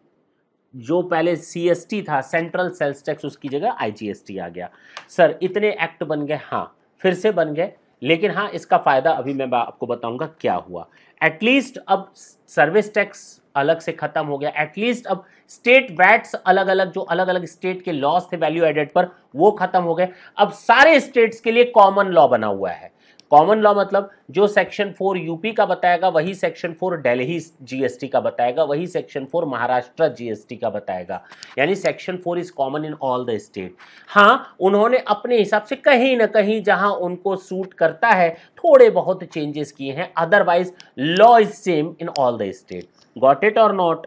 जो पहले सीएसटी था सेंट्रल सेल्स टैक्स उसकी जगह आईजीएसटी आ गया सर इतने एक्ट बन गए हाँ फिर से बन गए लेकिन हाँ इसका फ़ायदा अभी मैं आपको बताऊंगा क्या हुआ एटलीस्ट अब सर्विस टैक्स अलग से ख़त्म हो गया एटलीस्ट अब स्टेट वैट्स अलग अलग जो अलग अलग स्टेट के लॉस थे वैल्यू एडेड पर वो ख़त्म हो गए अब सारे स्टेट्स के लिए कॉमन लॉ बना हुआ है कॉमन लॉ मतलब जो सेक्शन फोर यूपी का बताएगा वही सेक्शन फोर डेली जीएसटी का बताएगा वही सेक्शन फोर महाराष्ट्र जीएसटी का बताएगा यानी section four is common in all the state हाँ उन्होंने अपने हिसाब से कहीं ना कहीं जहां उनको सूट करता है थोड़े बहुत चेंजेस किए हैं otherwise law is same in all the state got it और नॉट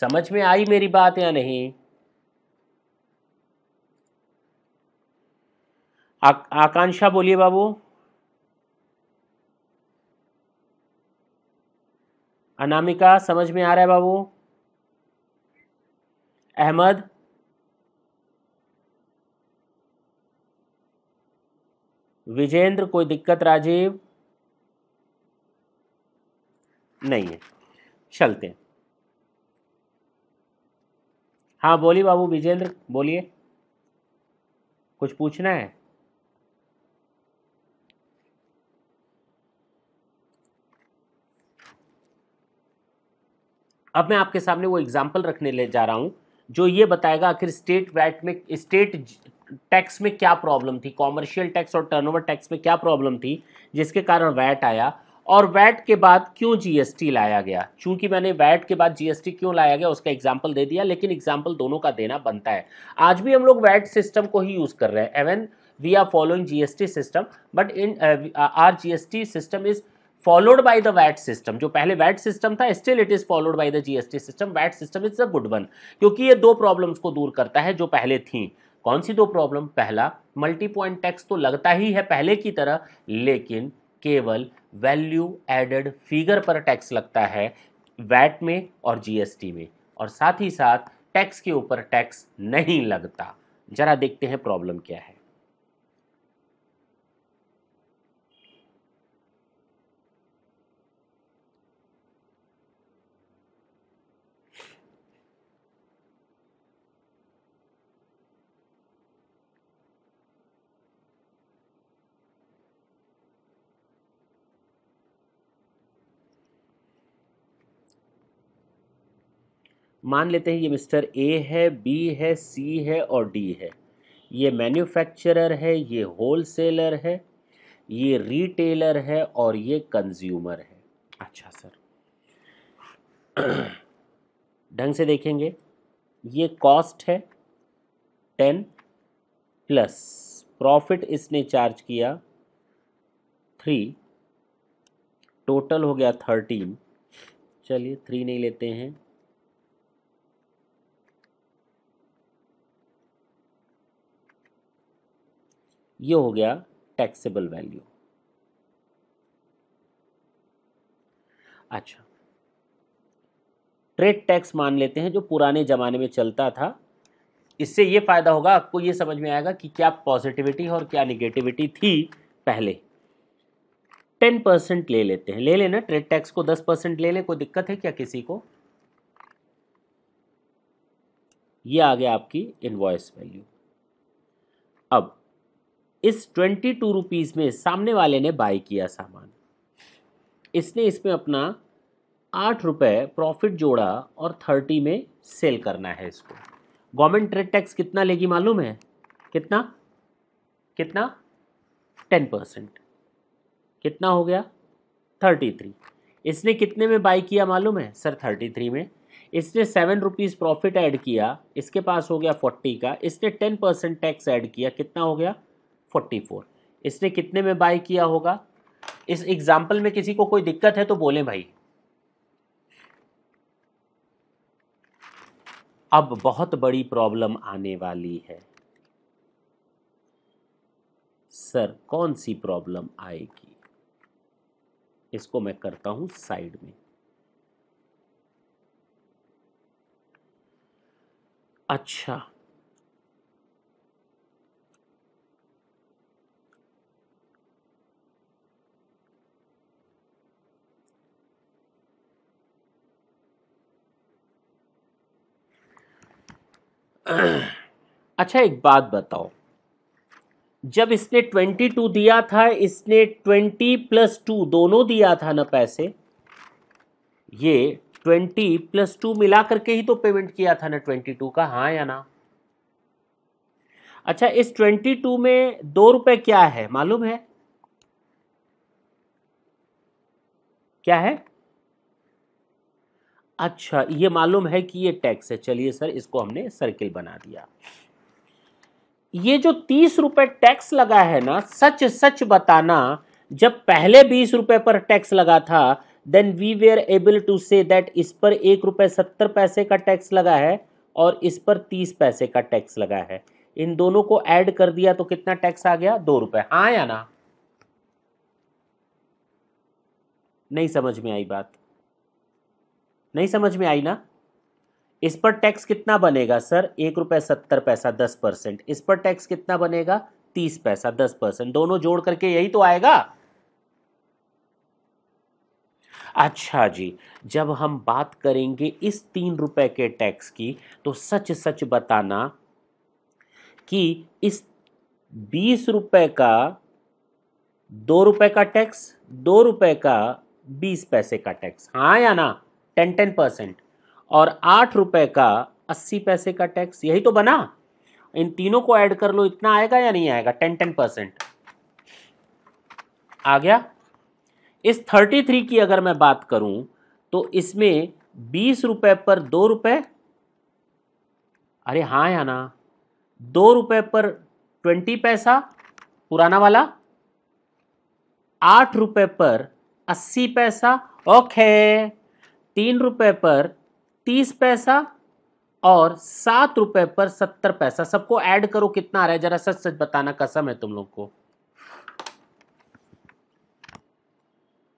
समझ में आई मेरी बात या नहीं आ, आकांक्षा बोलिए बाबू अनामिका समझ में आ रहा है बाबू अहमद विजेंद्र कोई दिक्कत राजीव नहीं है चलते हाँ बोलिए बाबू विजेंद्र बोलिए कुछ पूछना है अब मैं आपके सामने वो एग्जाम्पल रखने ले जा रहा हूँ जो ये बताएगा आखिर स्टेट वैट में स्टेट टैक्स में क्या प्रॉब्लम थी कॉमर्शियल टैक्स और टर्नओवर टैक्स में क्या प्रॉब्लम थी जिसके कारण वैट आया और वैट के बाद क्यों जीएसटी लाया गया चूंकि मैंने वैट के बाद जीएसटी क्यों लाया गया उसका एग्जाम्पल दे दिया लेकिन एग्जाम्पल दोनों का देना बनता है आज भी हम लोग वैट सिस्टम को ही यूज़ कर रहे हैं even we are following GST system but in are GST system is followed by the VAT system जो पहले वैट सिस्टम था still it is followed by the GST system VAT system is a good one क्योंकि ये दो प्रॉब्लम्स को दूर करता है जो पहले थी कौन सी दो प्रॉब्लम पहला मल्टी पॉइंट टैक्स तो लगता ही है पहले की तरह लेकिन केवल वैल्यू एडेड फिगर पर टैक्स लगता है वैट में और जीएसटी में और साथ ही साथ टैक्स के ऊपर टैक्स नहीं लगता जरा देखते हैं प्रॉब्लम क्या है मान लेते हैं ये मिस्टर ए है बी है सी है और डी है ये मैन्युफैक्चरर है ये होलसेलर है ये रिटेलर है और ये कंज्यूमर है अच्छा सर ढंग से देखेंगे ये कॉस्ट है टेन प्लस प्रॉफिट इसने चार्ज किया थ्री टोटल हो गया थर्टीन चलिए थ्री नहीं लेते हैं ये हो गया टैक्सेबल वैल्यू अच्छा ट्रेड टैक्स मान लेते हैं जो पुराने ज़माने में चलता था इससे ये फ़ायदा होगा आपको ये समझ में आएगा कि क्या पॉजिटिविटी और क्या निगेटिविटी थी पहले टेन परसेंट ले लेते हैं ले लेना ट्रेड टैक्स को दस परसेंट ले लें कोई दिक्कत है क्या किसी को ये आ गया आपकी इन्वॉइस वैल्यू अब इस ट्वेंटी टू रुपीज़ में सामने वाले ने बाई किया सामान इसने इसमें अपना आठ रुपये प्रॉफिट जोड़ा और थर्टी में सेल करना है इसको गवर्नमेंट ट्रेड टैक्स कितना लेगी मालूम है कितना कितना टेन परसेंट कितना हो गया थर्टी थ्री इसने कितने में बाई किया मालूम है सर थर्टी थ्री में इसने सेवन रुपीज़ प्रॉफिट ऐड किया इसके पास हो गया फोर्टी का इसने टेन परसेंट टैक्स ऐड किया कितना हो गया 44 इसने कितने में बाय किया होगा इस एग्जाम्पल में किसी को कोई दिक्कत है तो बोले भाई अब बहुत बड़ी प्रॉब्लम आने वाली है सर कौन सी प्रॉब्लम आएगी इसको मैं करता हूं साइड में अच्छा अच्छा एक बात बताओ जब इसने ट्वेंटी टू दिया था इसने ट्वेंटी प्लस टू दोनों दिया था ना पैसे ये ट्वेंटी प्लस टू मिला करके ही तो पेमेंट किया था ना ट्वेंटी टू का हाँ या ना अच्छा इस ट्वेंटी टू में दो रुपए क्या है मालूम है क्या है अच्छा ये मालूम है कि ये टैक्स है चलिए सर इसको हमने सर्किल बना दिया ये जो तीस रुपए टैक्स लगा है ना सच सच बताना जब पहले बीस रुपए पर टैक्स लगा था then we were able to say that इस पर एक रुपये सत्तर पैसे का टैक्स लगा है और इस पर तीस पैसे का टैक्स लगा है इन दोनों को ऐड कर दिया तो कितना टैक्स आ गया दो रुपए हाँ या ना नहीं समझ में आई बात नहीं समझ में आई ना इस पर टैक्स कितना बनेगा सर एक रुपये सत्तर पैसा दस परसेंट इस पर टैक्स कितना बनेगा तीस पैसा दस परसेंट दोनों जोड़ करके यही तो आएगा अच्छा जी जब हम बात करेंगे इस तीन रुपए के टैक्स की तो सच सच बताना कि इस बीस रुपए का दो रुपए का टैक्स दो रुपए का बीस पैसे का टैक्स हाँ या ना टेन टेन परसेंट और आठ रुपए का अस्सी पैसे का टैक्स यही तो बना इन तीनों को ऐड कर लो इतना आएगा या नहीं आएगा टेन टेन परसेंट आ गया इस थर्टी थ्री की अगर मैं बात करूं तो इसमें बीस रुपए पर दो रुपए अरे हाँ या ना दो रुपए पर ट्वेंटी पैसा पुराना वाला आठ रुपए पर अस्सी पैसा ओके तीन रुपये पर तीस पैसा और सात रुपये पर सत्तर पैसा सबको ऐड करो कितना आ रहा है जरा सच सच बताना कसम है तुम लोग को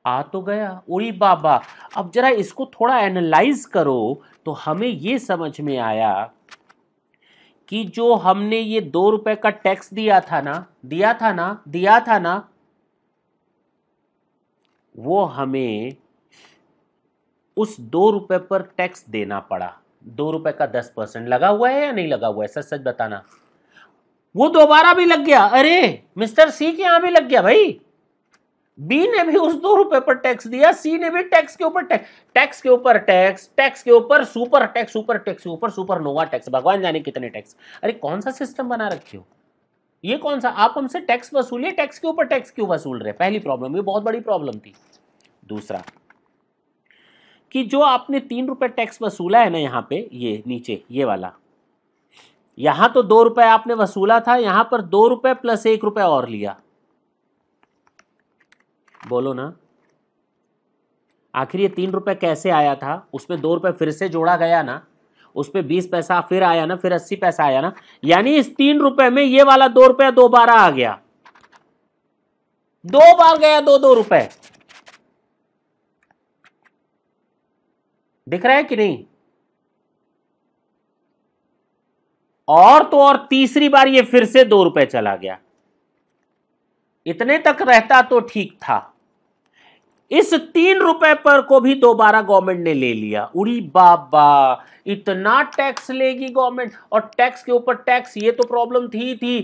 आ तो गया उड़ी बाबा अब जरा इसको थोड़ा एनालाइज करो तो हमें ये समझ में आया कि जो हमने ये दो रुपए का टैक्स दिया था ना दिया था ना दिया था ना वो हमें उस दो रुपए पर टैक्स देना पड़ा दो रुपए का दस परसेंट लगा हुआ है या नहीं लगा हुआ है सच सच बताना वो दोबारा भी लग गया अरे मिस्टर सी के यहां भी लग गया भाई बी ने भी उस दो रुपए पर टैक्स दिया सी ने भी टैक्स के ऊपर टैक्स टैक्स के ऊपर टैक्स टैक्स के ऊपर सुपर टैक्स सुपर टैक्स के ऊपर सुपर नोवा टैक्स भगवान जाने कितने टैक्स अरे कौन सा सिस्टम बना रखे हो ये कौन सा आप हमसे टैक्स वसूलिए टैक्स के ऊपर टैक्स क्यों वसूल रहे पहली प्रॉब्लम ये बहुत बड़ी प्रॉब्लम थी दूसरा कि जो आपने तीन रुपये टैक्स वसूला है ना यहाँ पे ये नीचे ये वाला यहाँ तो दो रुपये आपने वसूला था यहाँ पर दो रुपये प्लस एक रुपये और लिया बोलो ना आखिर ये तीन रुपये कैसे आया था उसमें दो रुपये फिर से जोड़ा गया ना उस पर बीस पैसा फिर आया ना फिर अस्सी पैसा आया ना यानी इस तीन रुपए में ये वाला दो रुपया दो आ गया दो बार गया दो दो रुपए दिख रहा है कि नहीं और तो और तीसरी बार ये फिर से दो रुपए चला गया इतने तक रहता तो ठीक था इस तीन रुपए पर को भी दोबारा गवर्नमेंट ने ले लिया उड़ी बाबा इतना टैक्स लेगी गवर्नमेंट और टैक्स के ऊपर टैक्स ये तो प्रॉब्लम थी थी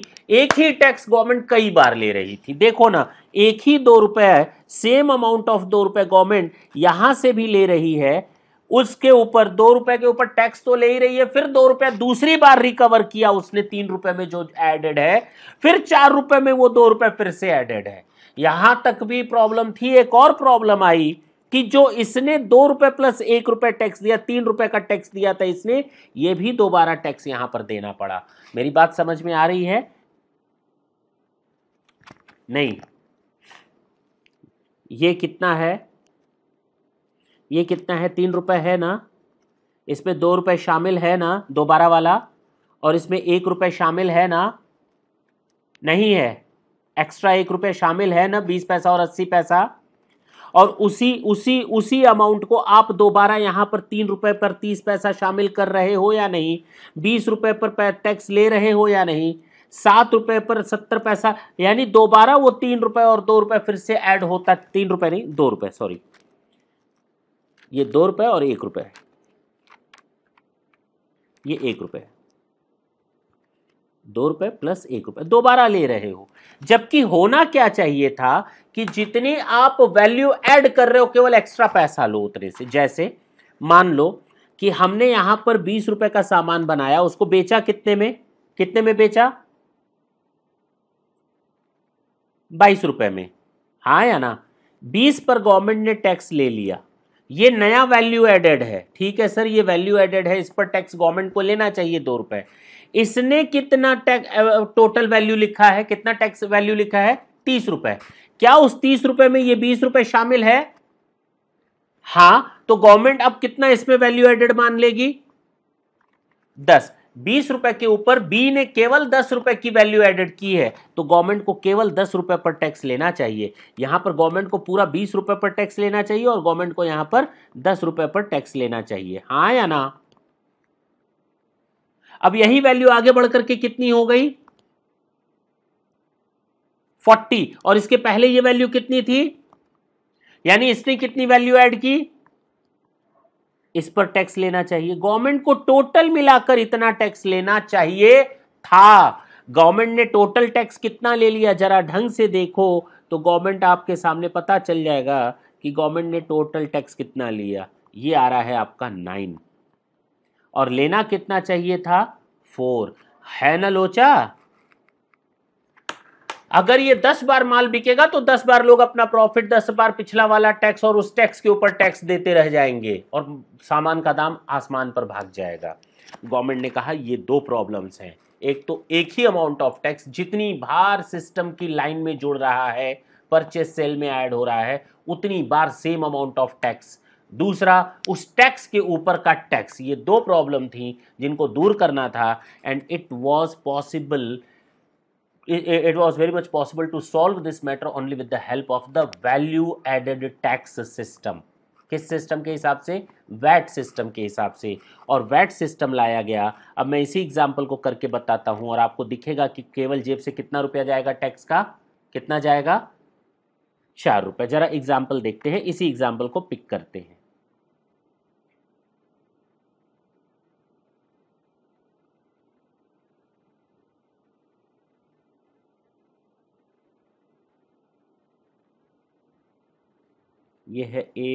एक ही टैक्स गवर्नमेंट कई बार ले रही थी देखो ना एक ही दो रुपए सेम अमाउंट ऑफ दो रुपए गवर्नमेंट यहां से भी ले रही है उसके ऊपर दो रुपए के ऊपर टैक्स तो ले ही रही है फिर दो रुपया दूसरी बार रिकवर किया उसने तीन रुपए में जो एडेड है फिर चार रुपए में वो दो रुपए फिर से एडेड है यहां तक भी प्रॉब्लम थी एक और प्रॉब्लम आई कि जो इसने दो रुपए प्लस एक रुपए टैक्स दिया तीन रुपए का टैक्स दिया था इसने ये भी दोबारा टैक्स यहां पर देना पड़ा मेरी बात समझ में आ रही है नहीं ये कितना है ये कितना है तीन रुपये है ना इसमें दो रुपये शामिल है ना दोबारा वाला और इसमें एक रुपये शामिल है ना नहीं है एक्स्ट्रा एक रुपये शामिल है ना बीस पैसा और अस्सी पैसा और उसी उसी उसी अमाउंट को आप दोबारा यहाँ पर तीन रुपये पर तीस पैसा शामिल कर रहे हो या नहीं बीस रुपये पर टैक्स ले रहे हो या नहीं सात रुपये पर सत्तर पैसा यानी दोबारा वो तीन रुपये और दो रुपये फिर से ऐड होता तीन रुपये नहीं दो रुपये सॉरी ये दो रुपये और एक रुपये ये एक रुपये दो रुपये प्लस एक रुपये दोबारा ले रहे हो जबकि होना क्या चाहिए था कि जितनी आप वैल्यू ऐड कर रहे हो केवल एक्स्ट्रा पैसा लो उतने से जैसे मान लो कि हमने यहां पर बीस रुपए का सामान बनाया उसको बेचा कितने में कितने में बेचा बाईस रुपए में हाँ या ना बीस पर गवर्नमेंट ने टैक्स ले लिया ये नया वैल्यू एडेड है ठीक है सर ये वैल्यू एडेड है इस पर टैक्स गवर्नमेंट को लेना चाहिए दो रुपए इसने कितना टैक्स टोटल वैल्यू लिखा है कितना टैक्स वैल्यू लिखा है तीस रुपए क्या उस तीस रुपए में ये बीस रुपए शामिल है हां तो गवर्नमेंट अब कितना इसमें वैल्यू एडेड मान लेगी दस बीस रुपए के ऊपर बी ने केवल दस रुपए की वैल्यू एडेड की है तो गवर्नमेंट को केवल दस रुपए पर टैक्स लेना चाहिए यहां पर गवर्नमेंट को पूरा बीस रुपए पर टैक्स लेना चाहिए और गवर्नमेंट को यहां पर दस रुपए पर टैक्स लेना चाहिए हाँ या ना अब यही वैल्यू आगे बढ़ करके कितनी हो गई फोर्टी और इसके पहले ये वैल्यू कितनी थी यानी इसने कितनी वैल्यू एड की इस पर टैक्स लेना चाहिए गवर्नमेंट को टोटल मिलाकर इतना टैक्स लेना चाहिए था गवर्नमेंट ने टोटल टैक्स कितना ले लिया जरा ढंग से देखो तो गवर्नमेंट आपके सामने पता चल जाएगा कि गवर्नमेंट ने टोटल टैक्स कितना लिया ये आ रहा है आपका नाइन और लेना कितना चाहिए था फोर है ना लोचा अगर ये दस बार माल बिकेगा तो दस बार लोग अपना प्रॉफिट दस बार पिछला वाला टैक्स और उस टैक्स के ऊपर टैक्स देते रह जाएंगे और सामान का दाम आसमान पर भाग जाएगा गवर्नमेंट ने कहा ये दो प्रॉब्लम्स हैं एक तो एक ही अमाउंट ऑफ टैक्स जितनी बार सिस्टम की लाइन में जुड़ रहा है परचेस सेल में ऐड हो रहा है उतनी बार सेम अमाउंट ऑफ टैक्स दूसरा उस टैक्स के ऊपर का टैक्स ये दो प्रॉब्लम थी जिनको दूर करना था and it was possible it, it was very much possible to solve this matter only with the help of the value added tax system किस सिस्टम के हिसाब से वैट सिस्टम के हिसाब से और वैट सिस्टम लाया गया अब मैं इसी एग्जाम्पल को करके बताता हूँ और आपको दिखेगा कि केवल जेब से कितना रुपया जाएगा टैक्स का कितना जाएगा चार रुपये ज़रा एग्जाम्पल देखते हैं इसी एग्जाम्पल को पिक करते हैं ये है A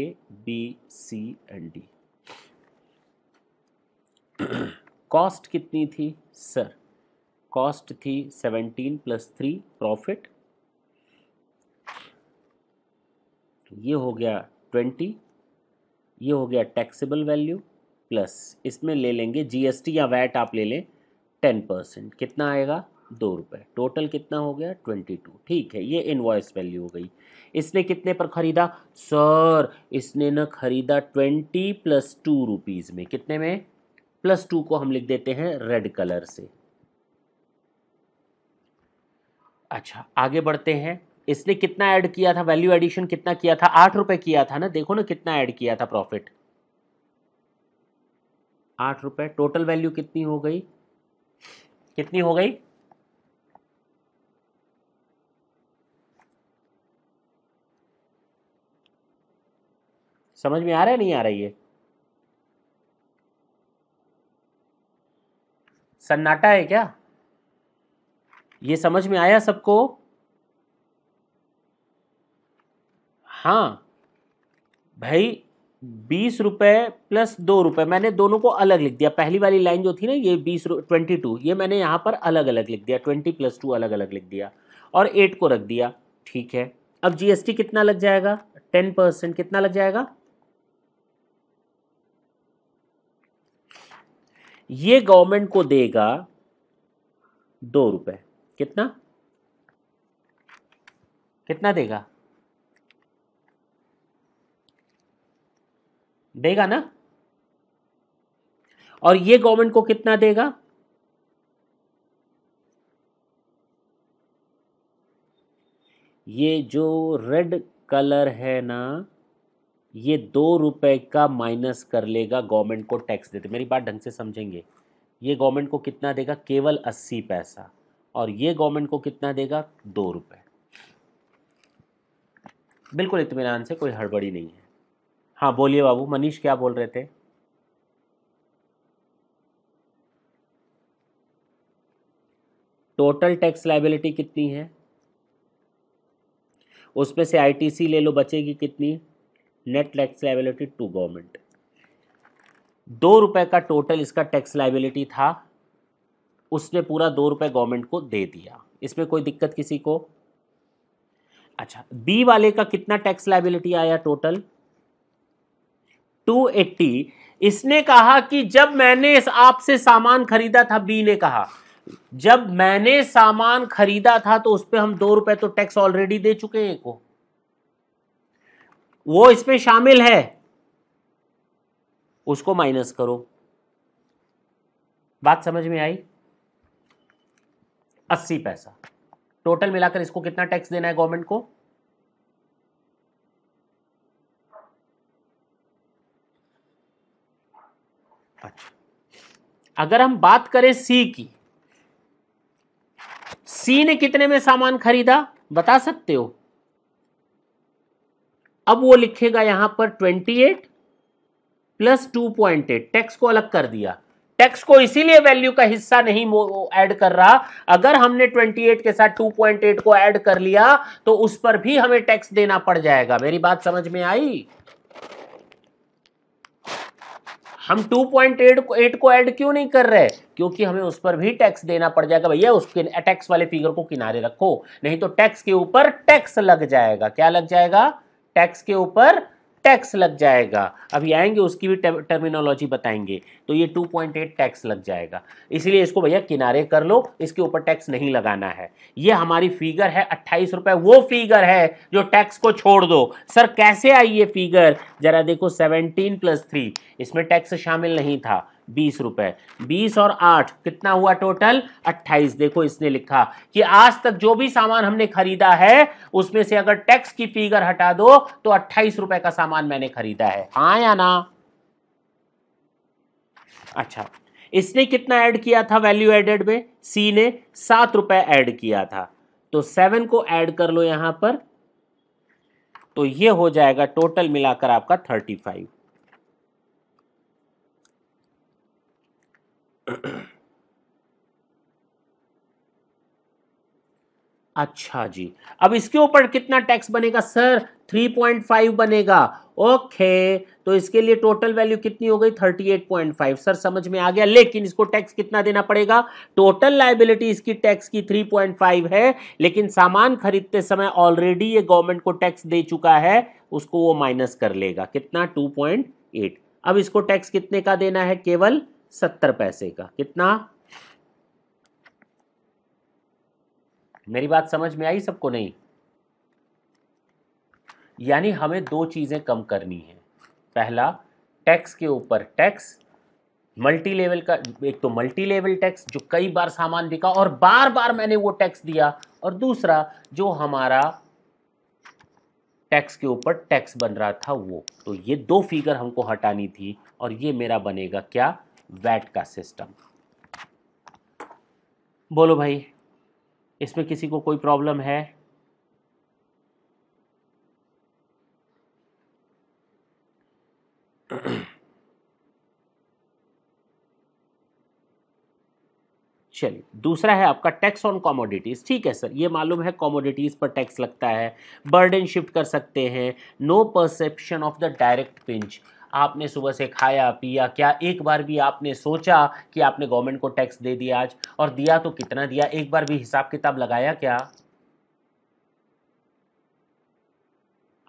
B C and D cost कितनी थी सर कॉस्ट थी सेवनटीन प्लस थ्री प्रॉफिट ये हो गया ट्वेंटी ये हो गया टैक्सेबल वैल्यू प्लस इसमें ले लेंगे जीएसटी या वैट आप ले लें टेन परसेंट कितना आएगा दो रुपये टोटल कितना हो गया ट्वेंटी टू ठीक है ये इनवॉइस वैल्यू हो गई इसने कितने पर ख़रीदा सर इसने न ख़रीदा ट्वेंटी प्लस टू रुपीज़ में कितने में प्लस टू को हम लिख देते हैं रेड कलर से अच्छा आगे बढ़ते हैं इसने कितना ऐड किया था वैल्यू एडिशन कितना किया था आठ रुपए किया था ना देखो ना कितना ऐड किया था प्रॉफिट आठ रुपए टोटल वैल्यू कितनी हो गई कितनी हो गई समझ में आ रहा है नहीं आ रहा ये सन्नाटा है क्या ये समझ में आया सबको हाँ भाई बीस रुपये प्लस दो रुपये मैंने दोनों को अलग लिख दिया पहली वाली लाइन जो थी ना ये बीस ट्वेंटी टू ये मैंने यहाँ पर अलग अलग लिख दिया ट्वेंटी प्लस टू अलग अलग लिख दिया और एट को रख दिया ठीक है अब जीएसटी कितना लग जाएगा टेन परसेंट कितना लग जाएगा ये गवर्नमेंट को देगा दो रुपए कितना कितना देगा देगा ना और ये गवर्नमेंट को कितना देगा ये जो रेड कलर है ना ये दो रुपए का माइनस कर लेगा गवर्नमेंट को टैक्स देते मेरी बात ढंग से समझेंगे ये गवर्नमेंट को कितना देगा केवल अस्सी पैसा और ये गवर्नमेंट को कितना देगा दो रुपये बिल्कुल इतमान से कोई हड़बड़ी नहीं है हाँ बोलिए बाबू मनीष क्या बोल रहे थे टोटल टैक्स लाइबिलिटी कितनी है उसमें से आईटीसी ले लो बचेगी कितनी net tax liability to government दो रुपए का टोटल इसका टैक्स लाइबिलिटी था उसने पूरा दो रुपए गवर्नमेंट को दे दिया इसमें कोई दिक्कत किसी को अच्छा बी वाले का कितना टैक्स लाइबिलिटी आया टोटल 280 इसने कहा कि जब मैंने इस आपसे सामान खरीदा था बी ने कहा जब मैंने सामान खरीदा था तो उस पर हम दो रुपए तो टैक्स ऑलरेडी दे चुके हैं को वो इसमें शामिल है उसको माइनस करो बात समझ में आई अस्सी पैसा टोटल मिलाकर इसको कितना टैक्स देना है गवर्नमेंट को अच्छा अगर हम बात करें सी की सी ने कितने में सामान खरीदा बता सकते हो अब वो लिखेगा यहां पर twenty eight plus two point eight tax को अलग कर दिया टैक्स को इसीलिए वैल्यू का हिस्सा नहीं ऐड कर रहा अगर हमने 28 के साथ 2.8 को ऐड कर लिया तो उस पर भी हमें टैक्स देना पड़ जाएगा मेरी बात समझ में आई हम 2.8 को एट को ऐड क्यों नहीं कर रहे क्योंकि हमें उस पर भी टैक्स देना पड़ जाएगा भैया उसके टैक्स वाले फिगर को किनारे रखो नहीं तो टैक्स के ऊपर टैक्स लग जाएगा क्या लग जाएगा टैक्स के ऊपर टैक्स लग जाएगा अभी आएंगे उसकी भी टर्मिनोलॉजी बताएंगे तो ये 2.8 टैक्स लग जाएगा इसलिए इसको भैया किनारे कर लो इसके ऊपर टैक्स नहीं लगाना है ये हमारी फिगर है अट्ठाईस रुपये वो फिगर है जो टैक्स को छोड़ दो सर कैसे आई ये फिगर ज़रा देखो 17 प्लस थ्री इसमें टैक्स शामिल नहीं था बीस रुपए बीस और आठ कितना हुआ टोटल अट्ठाईस देखो इसने लिखा कि आज तक जो भी सामान हमने खरीदा है उसमें से अगर टैक्स की फिगर हटा दो तो अट्ठाईस रुपए का सामान मैंने खरीदा है हाँ या ना अच्छा इसने कितना ऐड किया था वैल्यू एडेड में सी ने सात रुपए ऐड किया था तो सेवन को ऐड कर लो यहां पर तो ये हो जाएगा टोटल मिलाकर आपका थर्टी फाइव अच्छा जी अब इसके ऊपर कितना टैक्स बनेगा सर 3.5 बनेगा ओके तो इसके लिए टोटल वैल्यू कितनी हो गई 38.5 सर समझ में आ गया लेकिन इसको टैक्स कितना देना पड़ेगा टोटल लाइबिलिटी इसकी टैक्स की 3.5 है लेकिन सामान खरीदते समय ऑलरेडी ये गवर्नमेंट को टैक्स दे चुका है उसको वो माइनस कर लेगा कितना 2.8 अब इसको टैक्स कितने का देना है केवल सत्तर पैसे का कितना मेरी बात समझ में आई सबको नहीं यानी हमें दो चीज़ें कम करनी है पहला टैक्स के ऊपर टैक्स मल्टी लेवल का एक तो मल्टी लेवल टैक्स जो कई बार सामान बिका और बार बार मैंने वो टैक्स दिया और दूसरा जो हमारा टैक्स के ऊपर टैक्स बन रहा था वो तो ये दो फिगर हमको हटानी थी और ये मेरा बनेगा क्या वैट का सिस्टम बोलो भाई इसमें किसी को कोई प्रॉब्लम है चलिए दूसरा है आपका टैक्स ऑन कॉमोडिटीज़ ठीक है सर ये मालूम है कॉमोडिटीज़ पर टैक्स लगता है बर्डन शिफ्ट कर सकते हैं no perception of the direct pinch आपने सुबह से खाया पिया क्या एक बार भी आपने सोचा कि आपने गवर्नमेंट को टैक्स दे दिया आज और दिया तो कितना दिया एक बार भी हिसाब किताब लगाया क्या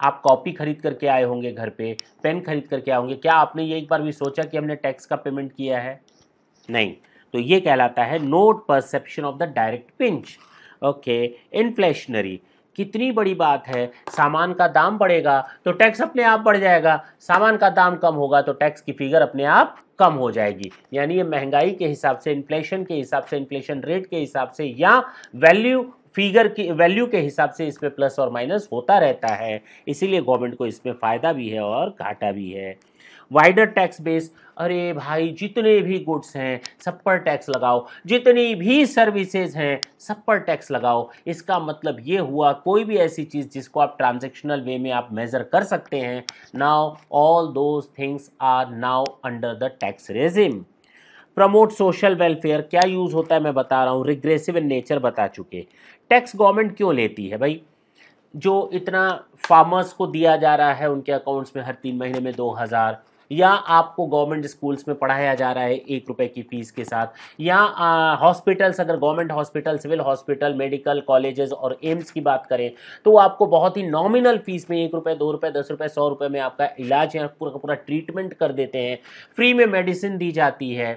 आप कॉपी खरीद करके आए होंगे घर पे पेन खरीद करके आए होंगे क्या आपने ये एक बार भी सोचा कि हमने टैक्स का पेमेंट किया है नहीं तो ये कहलाता है not perception of the direct pinch okay inflationary कितनी बड़ी बात है सामान का दाम बढ़ेगा तो टैक्स अपने आप बढ़ जाएगा सामान का दाम कम होगा तो टैक्स की फिगर अपने आप कम हो जाएगी यानी ये महंगाई के हिसाब से इन्फ्लेशन के हिसाब से इन्फ्लेशन रेट के हिसाब से या वैल्यू फिगर की वैल्यू के हिसाब से इसमें प्लस और माइनस होता रहता है इसीलिए गवर्नमेंट को इसमें फ़ायदा भी है और घाटा भी है वाइडर टैक्स बेस अरे भाई जितने भी गुड्स हैं सब पर टैक्स लगाओ जितनी भी सर्विसेज हैं सब पर टैक्स लगाओ इसका मतलब ये हुआ कोई भी ऐसी चीज़ जिसको आप ट्रांजेक्शनल वे में आप मेज़र कर सकते हैं now all those things are now under the tax regime promote social welfare क्या यूज़ होता है मैं बता रहा हूँ रिग्रेसिव इन नेचर बता चुके टैक्स गवर्नमेंट क्यों लेती है भाई जो इतना फार्मर्स को दिया जा रहा है उनके अकाउंट्स में हर तीन महीने में दो हज़ार या आपको गवर्नमेंट स्कूल्स में पढ़ाया जा रहा है एक रुपये की फीस के साथ या हॉस्पिटल्स अगर government hospital civil hospital medical colleges और एम्स की बात करें तो आपको बहुत ही नॉमिनल फीस में एक रुपये दो रुपये दस रुपये सौ रुपये में आपका इलाज या पूरा पूरा ट्रीटमेंट कर देते हैं फ्री में मेडिसिन दी जाती है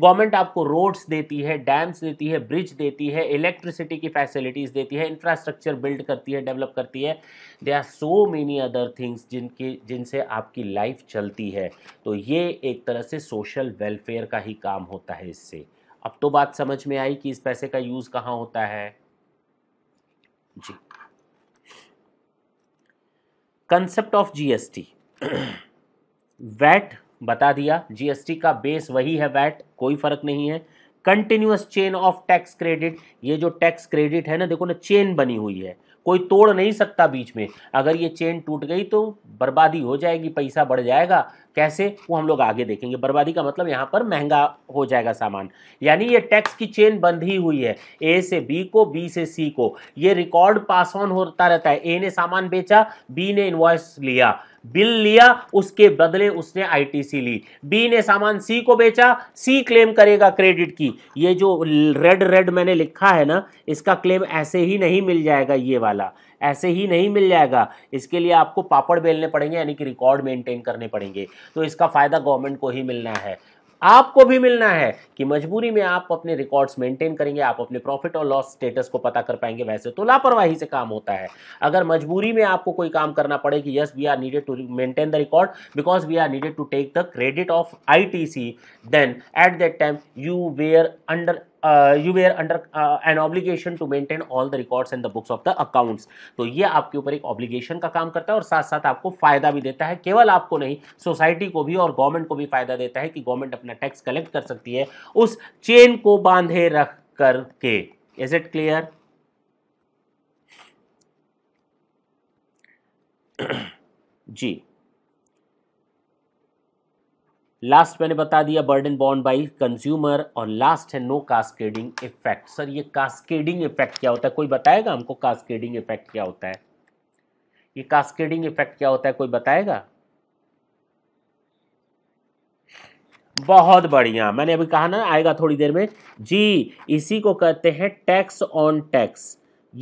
गवर्नमेंट आपको रोड्स देती है डैम्स देती है ब्रिज देती है इलेक्ट्रिसिटी की फैसिलिटीज़ देती है इंफ्रास्ट्रक्चर बिल्ड करती है डेवलप करती है they are so many other things जिनकी जिनसे आपकी लाइफ चलती है तो ये एक तरह से सोशल वेलफेयर का ही काम होता है इससे अब तो बात समझ में आई कि इस पैसे का यूज़ कहाँ होता है जी कंसेप्ट ऑफ जीएसटी वैट बता दिया जीएसटी का बेस वही है वैट कोई फर्क नहीं है continuous chain of tax credit ये जो टैक्स क्रेडिट है ना देखो ना चेन बनी हुई है कोई तोड़ नहीं सकता बीच में अगर ये चेन टूट गई तो बर्बादी हो जाएगी पैसा बढ़ जाएगा कैसे वो हम लोग आगे देखेंगे बर्बादी का मतलब यहाँ पर महंगा हो जाएगा सामान यानी ये टैक्स की चेन बंधी हुई है ए से बी को बी से सी को ये रिकॉर्ड पास ऑन होता रहता है ए ने सामान बेचा बी ने इन्वॉइस लिया बिल लिया उसके बदले उसने आईटीसी ली बी ने सामान सी को बेचा सी क्लेम करेगा क्रेडिट की ये जो रेड रेड मैंने लिखा है ना इसका क्लेम ऐसे ही नहीं मिल जाएगा ये वाला ऐसे ही नहीं मिल जाएगा इसके लिए आपको पापड़ बेलने पड़ेंगे यानी कि रिकॉर्ड मेंटेन करने पड़ेंगे तो इसका फ़ायदा गवर्नमेंट को ही मिलना है आपको भी मिलना है कि मजबूरी में आप अपने रिकॉर्ड्स मेंटेन करेंगे आप अपने प्रॉफिट और लॉस स्टेटस को पता कर पाएंगे वैसे तो लापरवाही से काम होता है अगर मजबूरी में आपको कोई काम करना पड़े कि yes we are needed to maintain the record because we are needed to take the credit of I then at that time you were under uh, you were under uh, an obligation to maintain all the records and the books of the accounts तो ये आपके ऊपर एक ऑब्लिगेशन का काम करता है और साथ साथ आपको फायदा भी देता है केवल आपको नहीं सोसाइटी को भी और गवर्नमेंट को भी फायदा देता है कि गवर्नमेंट अपना टैक्स कलेक्ट कर सकती है उस चेन को बांधे रख करके इज इट क्लियर जी लास्ट मैंने बता दिया बर्डन बॉन्ड बाई कंज्यूमर और लास्ट है नो कास्केडिंग इफेक्ट सर ये कास्केडिंग इफेक्ट क्या होता है कोई बताएगा हमको कास्केडिंग इफेक्ट क्या होता है ये कास्केडिंग इफेक्ट क्या होता है कोई बताएगा बहुत बढ़िया मैंने अभी कहा ना आएगा थोड़ी देर में जी इसी को कहते हैं टैक्स ऑन टैक्स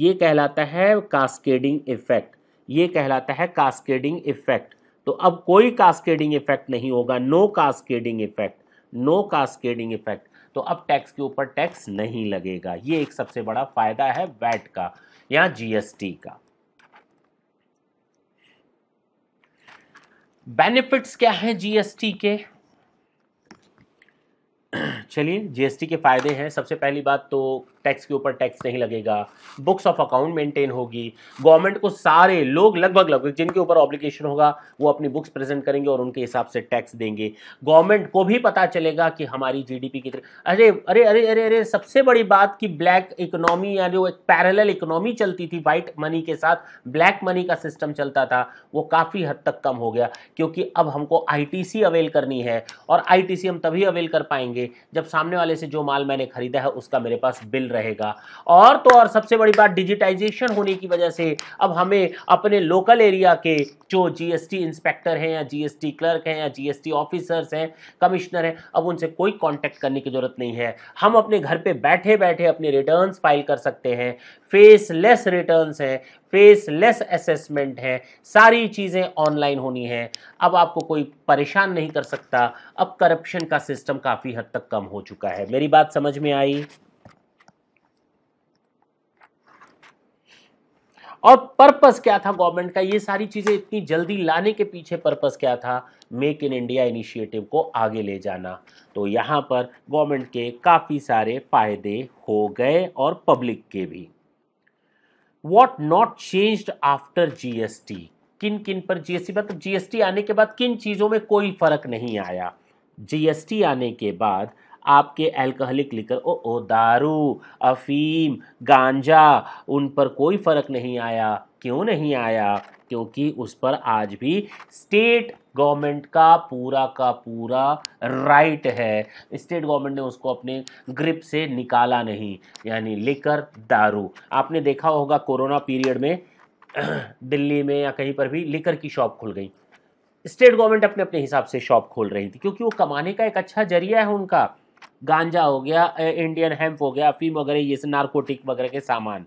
ये कहलाता है कास्केडिंग इफेक्ट ये कहलाता है कास्केडिंग इफेक्ट तो अब कोई कास्केडिंग इफेक्ट नहीं होगा no cascading effect no cascading effect तो अब टैक्स के ऊपर टैक्स नहीं लगेगा ये एक सबसे बड़ा फायदा है वैट का या जीएसटी का बेनिफिट्स क्या हैं जीएसटी के चलिए जीएसटी के फायदे हैं सबसे पहली बात तो टैक्स के ऊपर टैक्स नहीं लगेगा बुक्स ऑफ अकाउंट मेंटेन होगी गवर्नमेंट को सारे लोग लगभग लगभग जिनके ऊपर ऑब्लिगेशन होगा वो अपनी बुक्स प्रेजेंट करेंगे और उनके हिसाब से टैक्स देंगे गवर्नमेंट को भी पता चलेगा कि हमारी जीडीपी तरह अरे अरे अरे अरे अरे सबसे बड़ी बात कि ब्लैक इकोनॉमी या जो एक पैरेलल इकोनॉमी चलती थी वाइट मनी के साथ ब्लैक मनी का सिस्टम चलता था वो काफ़ी हद तक कम हो गया क्योंकि अब हमको आई अवेल करनी है और आई हम तभी अवेल कर पाएंगे जब सामने वाले से जो माल मैंने खरीदा है उसका मेरे पास बिल रहेगा और तो और सबसे बड़ी बात डिजिटाइजेशन होने की वजह से अब हमें अपने लोकल एरिया के जो जीएसटी इंस्पेक्टर हैं या जीएसटी क्लर्क हैं या जीएसटी ऑफिसर्स हैं कमिश्नर हैं अब उनसे कोई कांटेक्ट करने की ज़रूरत नहीं है हम अपने घर पे बैठे बैठे अपने रिटर्न फाइल कर सकते हैं फेसलेस रिटर्न हैं फेसलेस असेसमेंट है सारी चीज़ें ऑनलाइन होनी है अब आपको कोई परेशान नहीं कर सकता अब करप्शन का सिस्टम काफ़ी हद तक कम हो चुका है मेरी बात समझ में आई और पर्पस क्या था गवर्नमेंट का ये सारी चीजें इतनी जल्दी लाने के पीछे पर्पस क्या था मेक इन इंडिया इनिशिएटिव को आगे ले जाना तो यहाँ पर गवर्नमेंट के काफ़ी सारे फायदे हो गए और पब्लिक के भी what not changed after GST किन किन पर जीएसटी मतलब जीएसटी आने के बाद किन चीज़ों में कोई फर्क नहीं आया जीएसटी आने के बाद आपके अल्कोहलिक लिकर ओ ओ दारू अफीम गांजा उन पर कोई फ़र्क नहीं आया क्यों नहीं आया क्योंकि उस पर आज भी स्टेट गवर्नमेंट का पूरा का पूरा राइट है स्टेट गवर्नमेंट ने उसको अपने ग्रिप से निकाला नहीं यानी लेकर दारू आपने देखा होगा कोरोना पीरियड में दिल्ली में या कहीं पर भी लेकर की शॉप खुल गई स्टेट गवर्नमेंट अपने अपने हिसाब से शॉप खोल रही थी क्योंकि वो कमाने का एक अच्छा जरिया है उनका गांजा हो गया इंडियन हेम्प हो गया अफीम वगैरह ये सब नारकोटिक वगैरह के सामान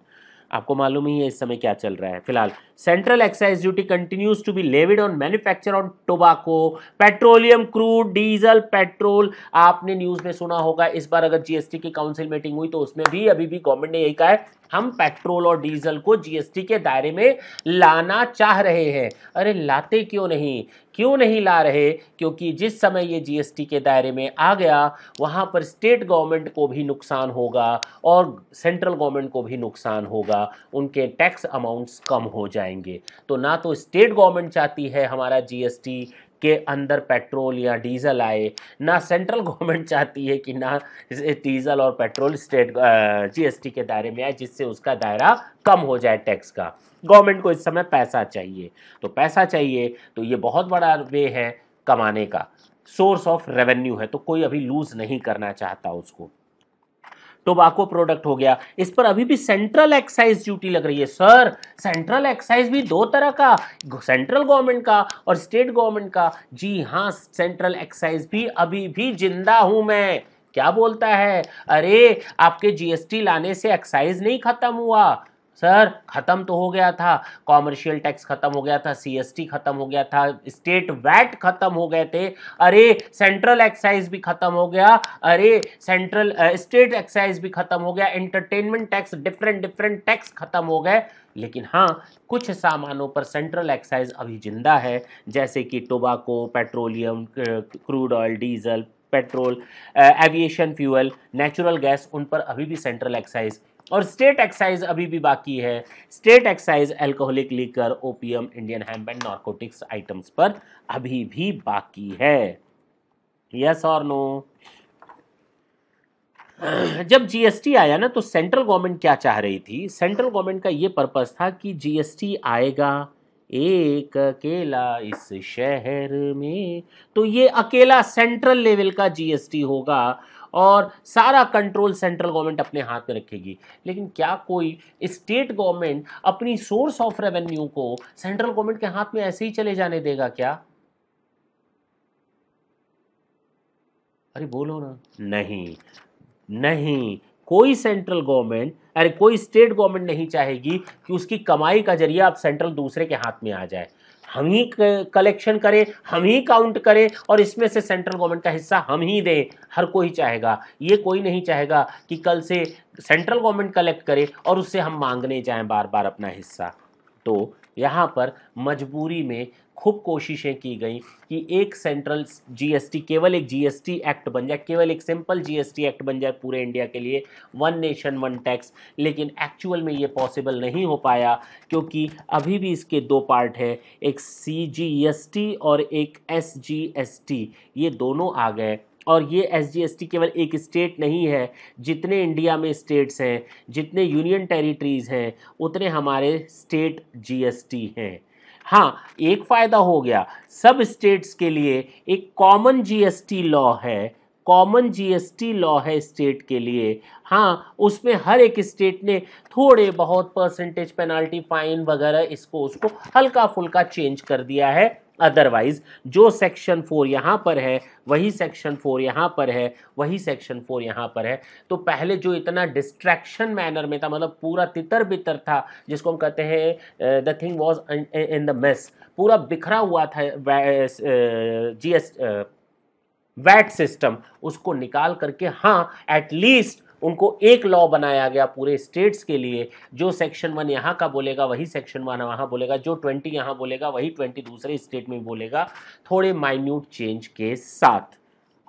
आपको मालूम ही है इस समय क्या चल रहा है फिलहाल central excise duty continues to be levied on manufacture on tobacco petroleum crude diesel petrol आपने न्यूज में सुना होगा इस बार अगर जीएसटी की काउंसिल मीटिंग हुई तो उसमें भी अभी भी गवर्नमेंट ने यही कहा है हम पेट्रोल और डीजल को जीएसटी के दायरे में लाना चाह रहे हैं अरे लाते क्यों नहीं क्यों नहीं ला रहे क्योंकि जिस समय ये जीएसटी के दायरे में आ गया वहाँ पर स्टेट गवर्नमेंट को भी नुकसान होगा और सेंट्रल गवर्नमेंट को भी नुकसान होगा उनके टैक्स अमाउंट्स कम हो जाएंगे तो ना तो स्टेट गवर्नमेंट चाहती है हमारा जीएसटी के अंदर पेट्रोल या डीजल आए ना सेंट्रल गवर्नमेंट चाहती है कि ना डीजल और पेट्रोल स्टेट जीएसटी के दायरे में आए जिससे उसका दायरा कम हो जाए टैक्स का गवर्नमेंट को इस समय पैसा चाहिए तो पैसा चाहिए तो ये बहुत बड़ा वे है कमाने का सोर्स ऑफ रेवेन्यू है तो कोई अभी लूज़ नहीं करना चाहता उसको टोबाको प्रोडक्ट हो गया इस पर अभी भी सेंट्रल एक्साइज ड्यूटी लग रही है सर सेंट्रल एक्साइज भी दो तरह का सेंट्रल गवर्नमेंट का और स्टेट गवर्नमेंट का जी हाँ सेंट्रल एक्साइज भी अभी भी जिंदा हूं मैं क्या बोलता है अरे आपके जीएसटी लाने से एक्साइज नहीं खत्म हुआ सर ख़त्म तो हो गया था कॉमर्शियल टैक्स ख़त्म हो गया था सीएसटी ख़त्म हो गया था स्टेट वैट ख़त्म हो गए थे अरे सेंट्रल एक्साइज भी ख़त्म हो गया अरे सेंट्रल स्टेट एक्साइज भी ख़त्म हो गया entertainment tax different different tax ख़त्म हो गए लेकिन हाँ कुछ सामानों पर सेंट्रल एक्साइज अभी जिंदा है जैसे कि tobacco petroleum crude oil diesel petrol aviation fuel natural gas उन पर अभी भी सेंट्रल एक्साइज और स्टेट एक्साइज अभी भी बाकी है state excise alcoholic liquor opium Indian hemp and narcotics items पर अभी भी बाकी है यस और नो जब जीएसटी आया ना तो सेंट्रल गवर्नमेंट क्या चाह रही थी सेंट्रल गवर्नमेंट का ये पर्पस था कि जीएसटी आएगा एक अकेला इस शहर में तो ये अकेला सेंट्रल लेवल का जीएसटी होगा और सारा कंट्रोल सेंट्रल गवर्नमेंट अपने हाथ में रखेगी लेकिन क्या कोई स्टेट गवर्नमेंट अपनी सोर्स ऑफ रेवेन्यू को सेंट्रल गवर्नमेंट के हाथ में ऐसे ही चले जाने देगा क्या अरे बोलो ना नहीं नहीं कोई सेंट्रल गवर्नमेंट अरे कोई स्टेट गवर्नमेंट नहीं चाहेगी कि उसकी कमाई का जरिया अब सेंट्रल दूसरे के हाथ में आ जाए हम ही कलेक्शन करें हम ही काउंट करें और इसमें से सेंट्रल गवर्नमेंट का हिस्सा हम ही दें हर कोई चाहेगा ये कोई नहीं चाहेगा कि कल से सेंट्रल गवर्नमेंट कलेक्ट करे और उससे हम मांगने जाएं बार बार अपना हिस्सा तो यहाँ पर मजबूरी में खूब कोशिशें की गई कि एक सेंट्रल जीएसटी केवल एक जीएसटी एक्ट बन जाए केवल एक सिंपल जीएसटी एक्ट बन जाए पूरे इंडिया के लिए वन नेशन वन टैक्स लेकिन एक्चुअल में ये पॉसिबल नहीं हो पाया क्योंकि अभी भी इसके दो पार्ट हैं एक सी और एक एस ये दोनों आ गए और ये एस केवल एक स्टेट नहीं है जितने इंडिया में स्टेट्स हैं जितने यूनियन टेरिटरीज़ हैं उतने हमारे स्टेट जी हैं हाँ एक फ़ायदा हो गया सब स्टेट्स के लिए एक कॉमन जीएसटी लॉ है कॉमन जीएसटी लॉ है स्टेट के लिए हाँ उसमें हर एक स्टेट ने थोड़े बहुत परसेंटेज पेनाल्टी फाइन वगैरह इसको उसको हल्का फुल्का चेंज कर दिया है अदरवाइज जो सेक्शन फोर यहाँ पर है वही सेक्शन फोर यहाँ पर है वही सेक्शन फोर यहाँ पर है तो पहले जो इतना डिस्ट्रैक्शन मैनर में था मतलब पूरा तितर बितर था जिसको हम कहते हैं the thing was in the mess पूरा बिखरा हुआ था जी एस वैट सिस्टम उसको निकाल करके हाँ एटलीस्ट उनको एक लॉ बनाया गया पूरे स्टेट्स के लिए जो सेक्शन वन यहाँ का बोलेगा वही सेक्शन वन वहाँ बोलेगा जो ट्वेंटी यहाँ बोलेगा वही ट्वेंटी दूसरे स्टेट में बोलेगा थोड़े माइन्यूट चेंज के साथ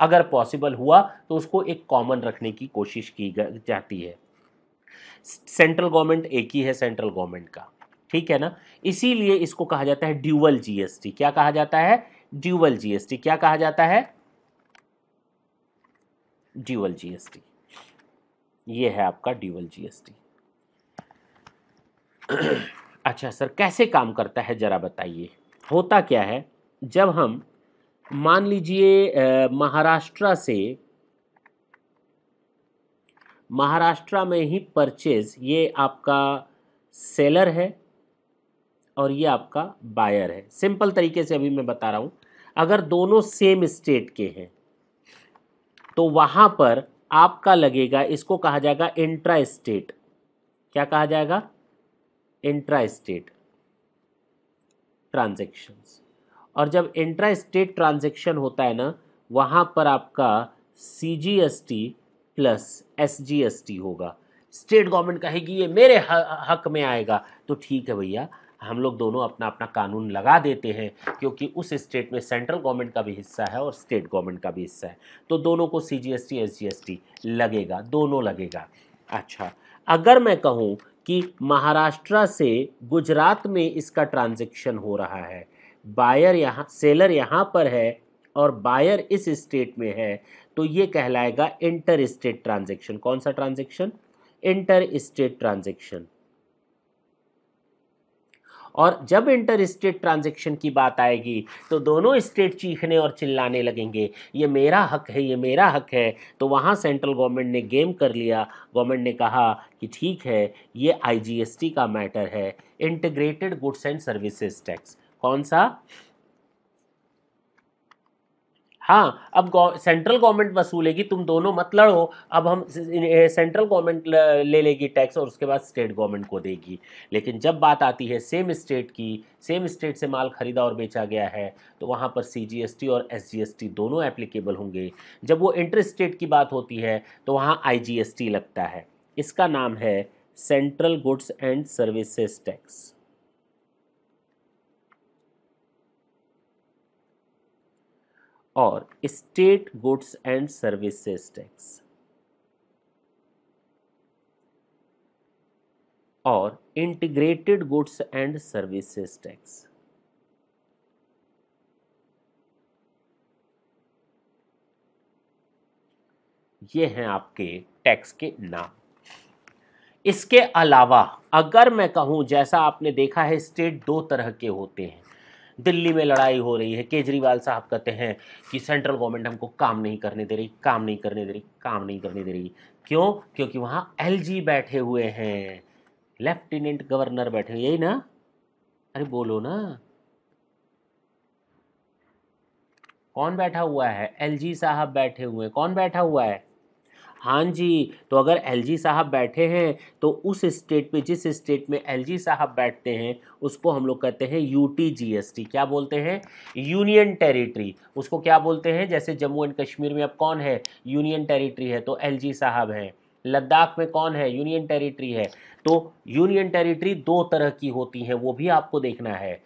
अगर पॉसिबल हुआ तो उसको एक कॉमन रखने की कोशिश की जाती है सेंट्रल गवर्नमेंट एक ही है सेंट्रल गवर्नमेंट का ठीक है ना इसीलिए इसको कहा जाता है ड्यूअल जीएसटी क्या कहा जाता है ड्यूअल जीएसटी क्या कहा जाता है ड्यूअल जीएसटी ये है आपका ड्यूअल जीएसटी अच्छा सर कैसे काम करता है ज़रा बताइए होता क्या है जब हम मान लीजिए महाराष्ट्र से महाराष्ट्र में ही परचेज ये आपका सेलर है और ये आपका बायर है सिंपल तरीके से अभी मैं बता रहा हूँ अगर दोनों सेम स्टेट के हैं तो वहाँ पर आपका लगेगा इसको कहा जाएगा इंट्रा स्टेट क्या कहा जाएगा इंट्रा स्टेट ट्रांजेक्शन्स और जब इंट्रा स्टेट ट्रांजेक्शन होता है ना वहाँ पर आपका C G S T plus S G S T होगा स्टेट गवर्नमेंट कहेगी ये मेरे हक में आएगा तो ठीक है भैया हम लोग दोनों अपना अपना कानून लगा देते हैं क्योंकि उस स्टेट में सेंट्रल गवर्नमेंट का भी हिस्सा है और स्टेट गवर्नमेंट का भी हिस्सा है तो दोनों को C G S T S G S T लगेगा दोनों लगेगा अच्छा अगर मैं कहूँ कि महाराष्ट्र से गुजरात में इसका ट्रांजेक्शन हो रहा है बायर यहाँ सेलर यहाँ पर है और बायर इस स्टेट में है तो ये कहलाएगा इंटर स्टेट ट्रांजेक्शन कौन सा ट्रांजेक्शन इंटर स्टेट ट्रांजेक्शन और जब इंटर स्टेट ट्रांजेक्शन की बात आएगी तो दोनों स्टेट चीखने और चिल्लाने लगेंगे ये मेरा हक है ये मेरा हक है तो वहाँ सेंट्रल गवर्नमेंट ने गेम कर लिया गवर्नमेंट ने कहा कि ठीक है ये आईजीएसटी का मैटर है integrated goods and services tax कौन सा हाँ अब सेंट्रल गवर्नमेंट वसूलेगी तुम दोनों मत लड़ो अब हम सेंट्रल गवर्नमेंट ले लेगी टैक्स और उसके बाद स्टेट गवर्नमेंट को देगी लेकिन जब बात आती है सेम स्टेट की सेम स्टेट से माल खरीदा और बेचा गया है तो वहाँ पर सी और एस दोनों एप्लीकेबल होंगे जब वो इंटर स्टेट की बात होती है तो वहाँ आई लगता है इसका नाम है central goods and services tax और state goods and services tax और integrated goods and services tax ये हैं आपके टैक्स के नाम इसके अलावा अगर मैं कहूं जैसा आपने देखा है स्टेट दो तरह के होते हैं दिल्ली में लड़ाई हो रही है केजरीवाल साहब कहते हैं कि सेंट्रल गवर्नमेंट हमको काम नहीं करने दे रही काम नहीं करने दे रही काम नहीं करने दे रही क्यों क्योंकि वहाँ एल बैठे हुए हैं लेफ्टिनेंट गवर्नर बैठे हुए यही ना अरे बोलो ना कौन बैठा हुआ है एलजी साहब बैठे हुए हैं कौन बैठा हुआ है हाँ जी तो अगर जी साहब बैठे हैं तो उस स्टेट पे जिस स्टेट में जी साहब बैठते हैं उसको हम लोग कहते हैं टी क्या बोलते हैं यूनियन टेरिटरी उसको क्या बोलते हैं जैसे जम्मू एंड कश्मीर में अब कौन है यूनियन टेरिटरी है तो जी साहब हैं लद्दाख में कौन है यूनियन टेरिटरी है तो यूनियन टेरिटरी दो तरह की होती हैं वो भी आपको देखना है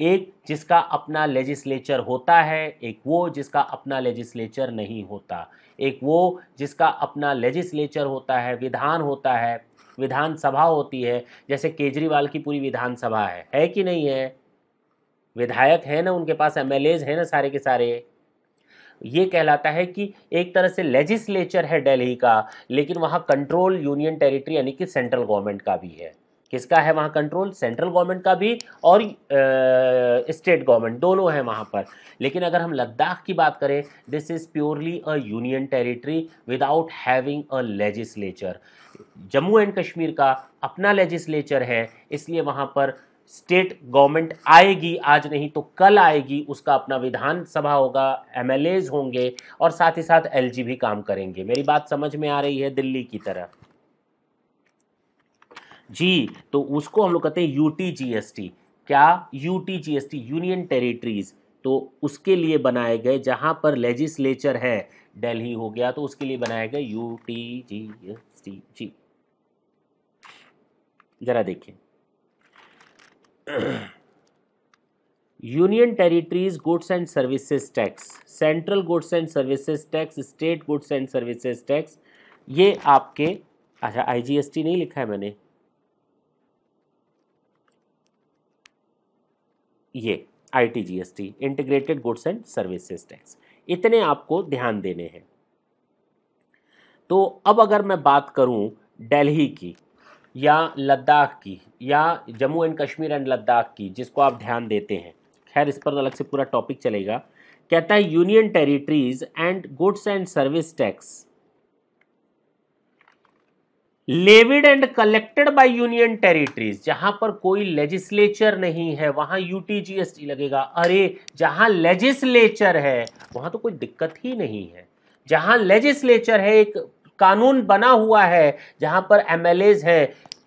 एक जिसका अपना लेजिस्लेचर होता है एक वो जिसका अपना लेजिस्लेचर नहीं होता एक वो जिसका अपना लेजिस्लेचर होता है विधान होता है विधानसभा होती है जैसे केजरीवाल की पूरी विधानसभा है है कि नहीं है विधायक है ना उनके पास एम हैं ना सारे के सारे ये कहलाता है कि एक तरह से लेजिस्लेचर है दिल्ली का लेकिन वहाँ कंट्रोल यूनियन टेरिटरी यानी कि सेंट्रल गवर्नमेंट का भी है किसका है वहाँ कंट्रोल सेंट्रल गवर्नमेंट का भी और स्टेट गवर्नमेंट दोनों है वहाँ पर लेकिन अगर हम लद्दाख की बात करें this is purely a union territory without having a legislature Jammu and Kashmir का अपना लेजिस्लेचर है इसलिए वहाँ पर स्टेट गवर्नमेंट आएगी आज नहीं तो कल आएगी उसका अपना विधानसभा होगा एम होंगे और साथ ही साथ एल भी काम करेंगे मेरी बात समझ में आ रही है दिल्ली की तरह जी तो उसको हम लोग कहते हैं टी क्या टी यूनियन टेरिटरीज तो उसके लिए बनाए गए जहाँ पर लेजिस्लेचर है दिल्ली हो गया तो उसके लिए बनाया गया टी जी जरा देखिए union territories goods and services tax central goods and services tax state goods and services tax ये आपके अच्छा आईजीएसटी नहीं लिखा है मैंने ये I T G S T integrated goods and services tax इतने आपको ध्यान देने हैं तो अब अगर मैं बात करूं दिल्ली की या लद्दाख की या जम्मू एंड कश्मीर एंड लद्दाख की जिसको आप ध्यान देते हैं खैर इस पर अलग से पूरा टॉपिक चलेगा कहता है union territories and goods and service tax levied and collected by union territories जहां पर कोई लेजिस्लेचर नहीं है वहां यूटीजीएसटी लगेगा अरे जहां लेजिस्लेचर है वहां तो कोई दिक्कत ही नहीं है जहां लेजिस्लेचर है एक कानून बना हुआ है जहां पर एमएलएज है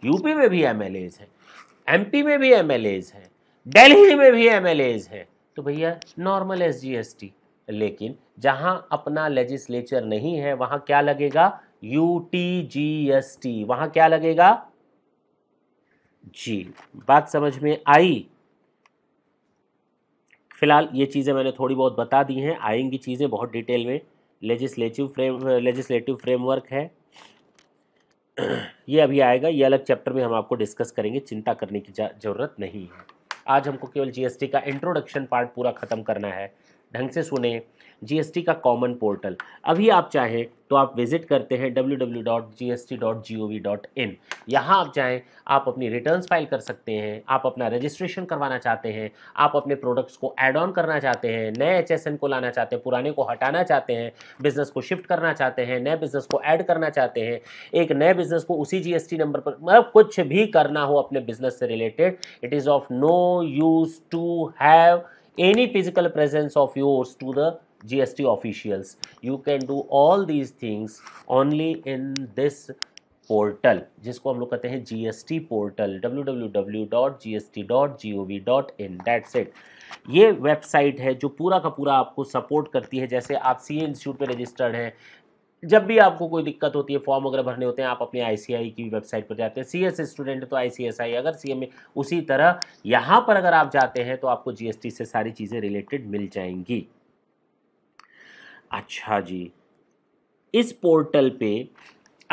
यूपी में भी एमएलएज हैं एमपी में भी एमएलएज हैं दिल्ली में भी एमएलएज हैं तो भैया नॉर्मल एसजीएसटी लेकिन जहां अपना लेजिस्लेचर नहीं है वहां क्या लगेगा U T G S T वहां क्या लगेगा जी बात समझ में आई फिलहाल ये चीज़ें मैंने थोड़ी बहुत बता दी हैं आएंगी चीज़ें बहुत डिटेल में लेजिस्लेटिव फ्रेम लेजिस्लेटिव फ्रेमवर्क है ये अभी आएगा ये अलग चैप्टर में हम आपको डिस्कस करेंगे चिंता करने की ज़रूरत नहीं है आज हमको केवल जीएसटी का इंट्रोडक्शन पार्ट पूरा ख़त्म करना है ढंग से सुने जीएसटी का कॉमन पोर्टल अभी आप चाहें तो आप विजिट करते हैं www.gst.gov.in यहाँ आप चाहें आप अपनी रिटर्न्स फाइल कर सकते हैं आप अपना रजिस्ट्रेशन करवाना चाहते हैं आप अपने प्रोडक्ट्स को ऐड ऑन करना चाहते हैं नए एन को लाना चाहते हैं पुराने को हटाना चाहते हैं बिज़नेस को शिफ्ट करना चाहते हैं नए बिज़नेस को ऐड करना चाहते हैं एक नए बिज़नेस को उसी टी नंबर पर मतलब कुछ भी करना हो अपने बिज़नेस से related it is of no use to have any physical presence of yours to the gst officials you can do all these things only in this portal जिसको हम लोग कहते हैं G S T portal W W W dot dot dot G G S T O V in that's set ये वेबसाइट है जो पूरा का पूरा आपको सपोर्ट करती है जैसे आप सी ए इंस्टीट्यूट पर रजिस्टर्ड हैं जब भी आपको कोई दिक्कत होती है फॉर्म वगैरह भरने होते हैं आप अपने आईसीआई की वेबसाइट पर जाते हैं एस स्टूडेंट तो आई अगर सीएम उसी तरह यहाँ पर अगर आप जाते हैं तो आपको जीएसटी से सारी चीज़ें रिलेटेड मिल जाएंगी अच्छा जी इस पोर्टल पे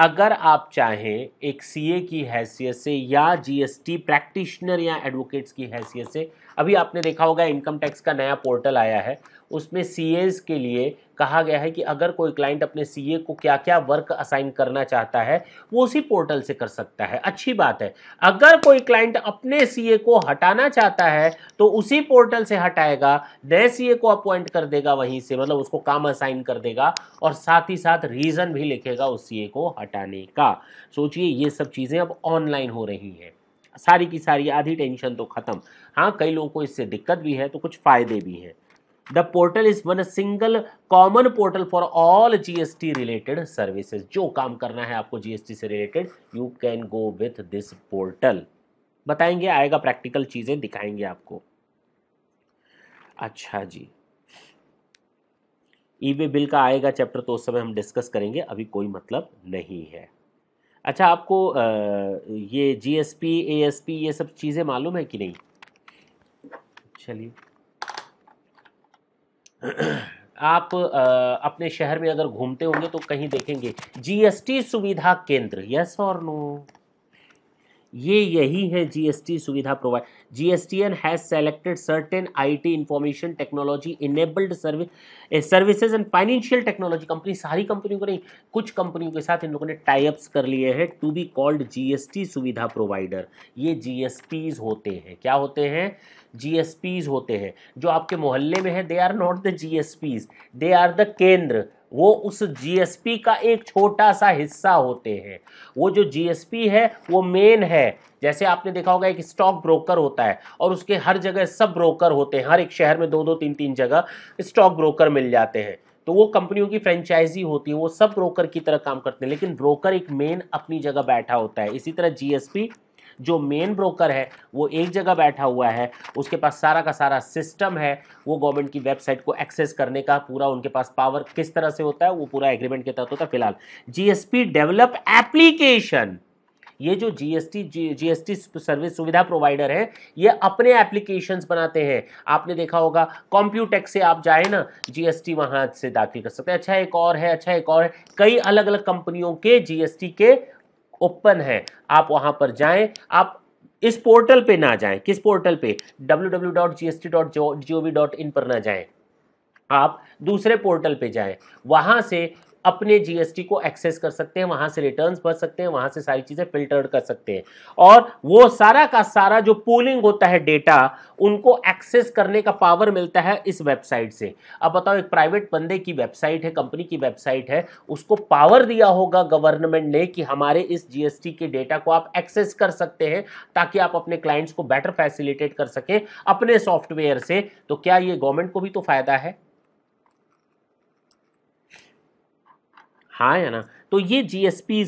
अगर आप चाहें एक सीए की हैसियत से या जीएसटी प्रैक्टिशनर या एडवोकेट्स की हैसियत से अभी आपने देखा होगा इनकम टैक्स का नया पोर्टल आया है उसमें सीएस के लिए कहा गया है कि अगर कोई क्लाइंट अपने सीए को क्या क्या वर्क असाइन करना चाहता है वो उसी पोर्टल से कर सकता है अच्छी बात है अगर कोई क्लाइंट अपने सीए को हटाना चाहता है तो उसी पोर्टल से हटाएगा नए सीए को अपॉइंट कर देगा वहीं से मतलब उसको काम असाइन कर देगा और साथ ही साथ रीज़न भी लिखेगा उस सीए को हटाने का सोचिए ये सब चीज़ें अब ऑनलाइन हो रही हैं सारी की सारी आधी टेंशन तो ख़त्म हाँ कई लोगों को इससे दिक्कत भी है तो कुछ फ़ायदे भी हैं the portal is one single common portal for all GST related services जो काम करना है आपको जीएसटी से related you can go with this portal बताएंगे आएगा प्रैक्टिकल चीज़ें दिखाएंगे आपको अच्छा जी ई e वे बिल का आएगा चैप्टर तो उस समय हम डिस्कस करेंगे अभी कोई मतलब नहीं है अच्छा आपको आ, ये जीएसपी एएसपी ये सब चीज़ें मालूम है कि नहीं चलिए आप आ, अपने शहर में अगर घूमते होंगे तो कहीं देखेंगे जीएसटी सुविधा केंद्र यस और नो ये यही है जीएसटी सुविधा provide GSTN has selected certain IT information technology enabled service services and financial technology company सारी कंपनियों को नहीं कुछ कंपनियों के साथ इन लोगों ने टाइप्स कर लिए हैं टू बी कॉल्ड जीएसटी सुविधा प्रोवाइडर ये जीएसटीज होते हैं क्या होते हैं जी होते हैं जो आपके मोहल्ले में है they are not the GSPs they are the केंद्र वो उस जी का एक छोटा सा हिस्सा होते हैं वो जो जी है वो मेन है जैसे आपने देखा होगा एक स्टॉक ब्रोकर होता है और उसके हर जगह सब ब्रोकर होते हैं हर एक शहर में दो दो तीन तीन जगह स्टॉक ब्रोकर मिल जाते हैं तो वो कंपनियों की फ्रेंचाइजी होती है वो सब ब्रोकर की तरह काम करते हैं लेकिन ब्रोकर एक मेन अपनी जगह बैठा होता है इसी तरह जीएसपी जो मेन ब्रोकर है वो एक जगह बैठा हुआ है उसके पास सारा का सारा सिस्टम है वो गवर्नमेंट की वेबसाइट को एक्सेस करने का पूरा उनके पास पावर किस तरह से होता है वो पूरा एग्रीमेंट के तहत होता है फिलहाल जीएसपी डेवलप एप्लीकेशन ये जो जीएसटी जीएसटी सर्विस सुविधा प्रोवाइडर है ये अपने एप्लीकेशन बनाते हैं आपने देखा होगा कॉम्प्यूटेक से आप जाए ना जीएसटी वहां से दाखिल कर सकते हैं अच्छा एक और है अच्छा एक और है कई अलग अलग कंपनियों के जीएसटी के ओपन है आप वहां पर जाएं आप इस पोर्टल पे ना जाएं किस पोर्टल पे www.gst.gov.in पर ना जाएं आप दूसरे पोर्टल पे जाएं वहां से अपने जीएसटी को एक्सेस कर सकते हैं वहां से रिटर्न्स भर सकते हैं वहां से सारी चीजें फिल्टर्ड कर सकते हैं और वो सारा का सारा जो पोलिंग होता है डेटा उनको एक्सेस करने का पावर मिलता है इस वेबसाइट से अब बताओ एक प्राइवेट बंदे की वेबसाइट है कंपनी की वेबसाइट है उसको पावर दिया होगा गवर्नमेंट ने कि हमारे इस जीएसटी के डेटा को आप एक्सेस कर सकते हैं ताकि आप अपने क्लाइंट्स को बेटर फैसिलिटेट कर सकें अपने सॉफ्टवेयर से तो क्या ये गवर्नमेंट को भी तो फायदा है हाँ या ना तो ये जी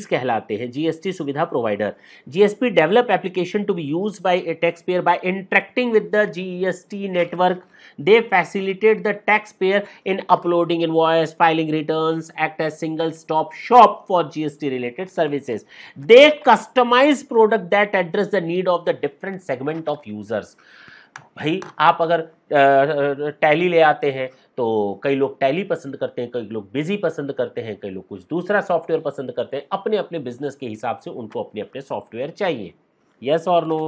कहलाते हैं जीएसटी सुविधा provider GSP develop application to be used by a taxpayer by interacting with the GST network they facilitate the tax taxpayer in uploading invoice filing return act as single stop shop for GST related services they customize product that address the need of the different segment of users भाई आप अगर टैली ले आते हैं तो कई लोग टैली पसंद करते हैं कई लोग बिजी पसंद करते हैं कई लोग कुछ दूसरा सॉफ्टवेयर पसंद करते हैं अपने अपने बिजनेस के हिसाब से उनको अपने अपने सॉफ्टवेयर चाहिए यस और नो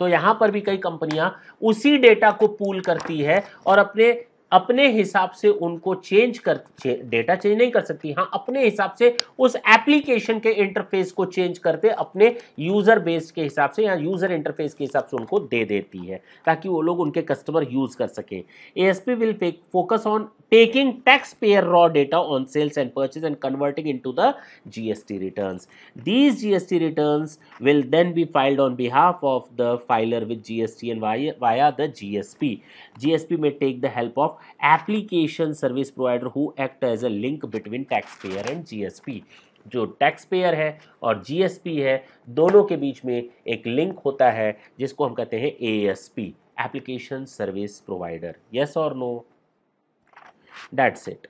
तो यहाँ पर भी कई कंपनियाँ उसी डेटा को पूल करती है और अपने अपने हिसाब से उनको चेंज कर डेटा चेंज नहीं कर सकती हाँ अपने हिसाब से उस एप्लीकेशन के इंटरफेस को चेंज करते अपने यूज़र बेस के हिसाब से या यूज़र इंटरफेस के हिसाब से उनको दे देती है ताकि वो लोग उनके कस्टमर यूज़ कर सकें A S P will focus on taking taxpayer raw data on sales and purchase and converting into the G S T return these G S T return will then be filed on behalf of the filer with G S T and via the G S P G S P में take the help of application service provider who act as a link between tax payer and GSP जो टैक्स पेयर है और जीएसपी है दोनों के बीच में एक लिंक होता है जिसको हम कहते हैं ASP application service provider yes और नो डैट्स इट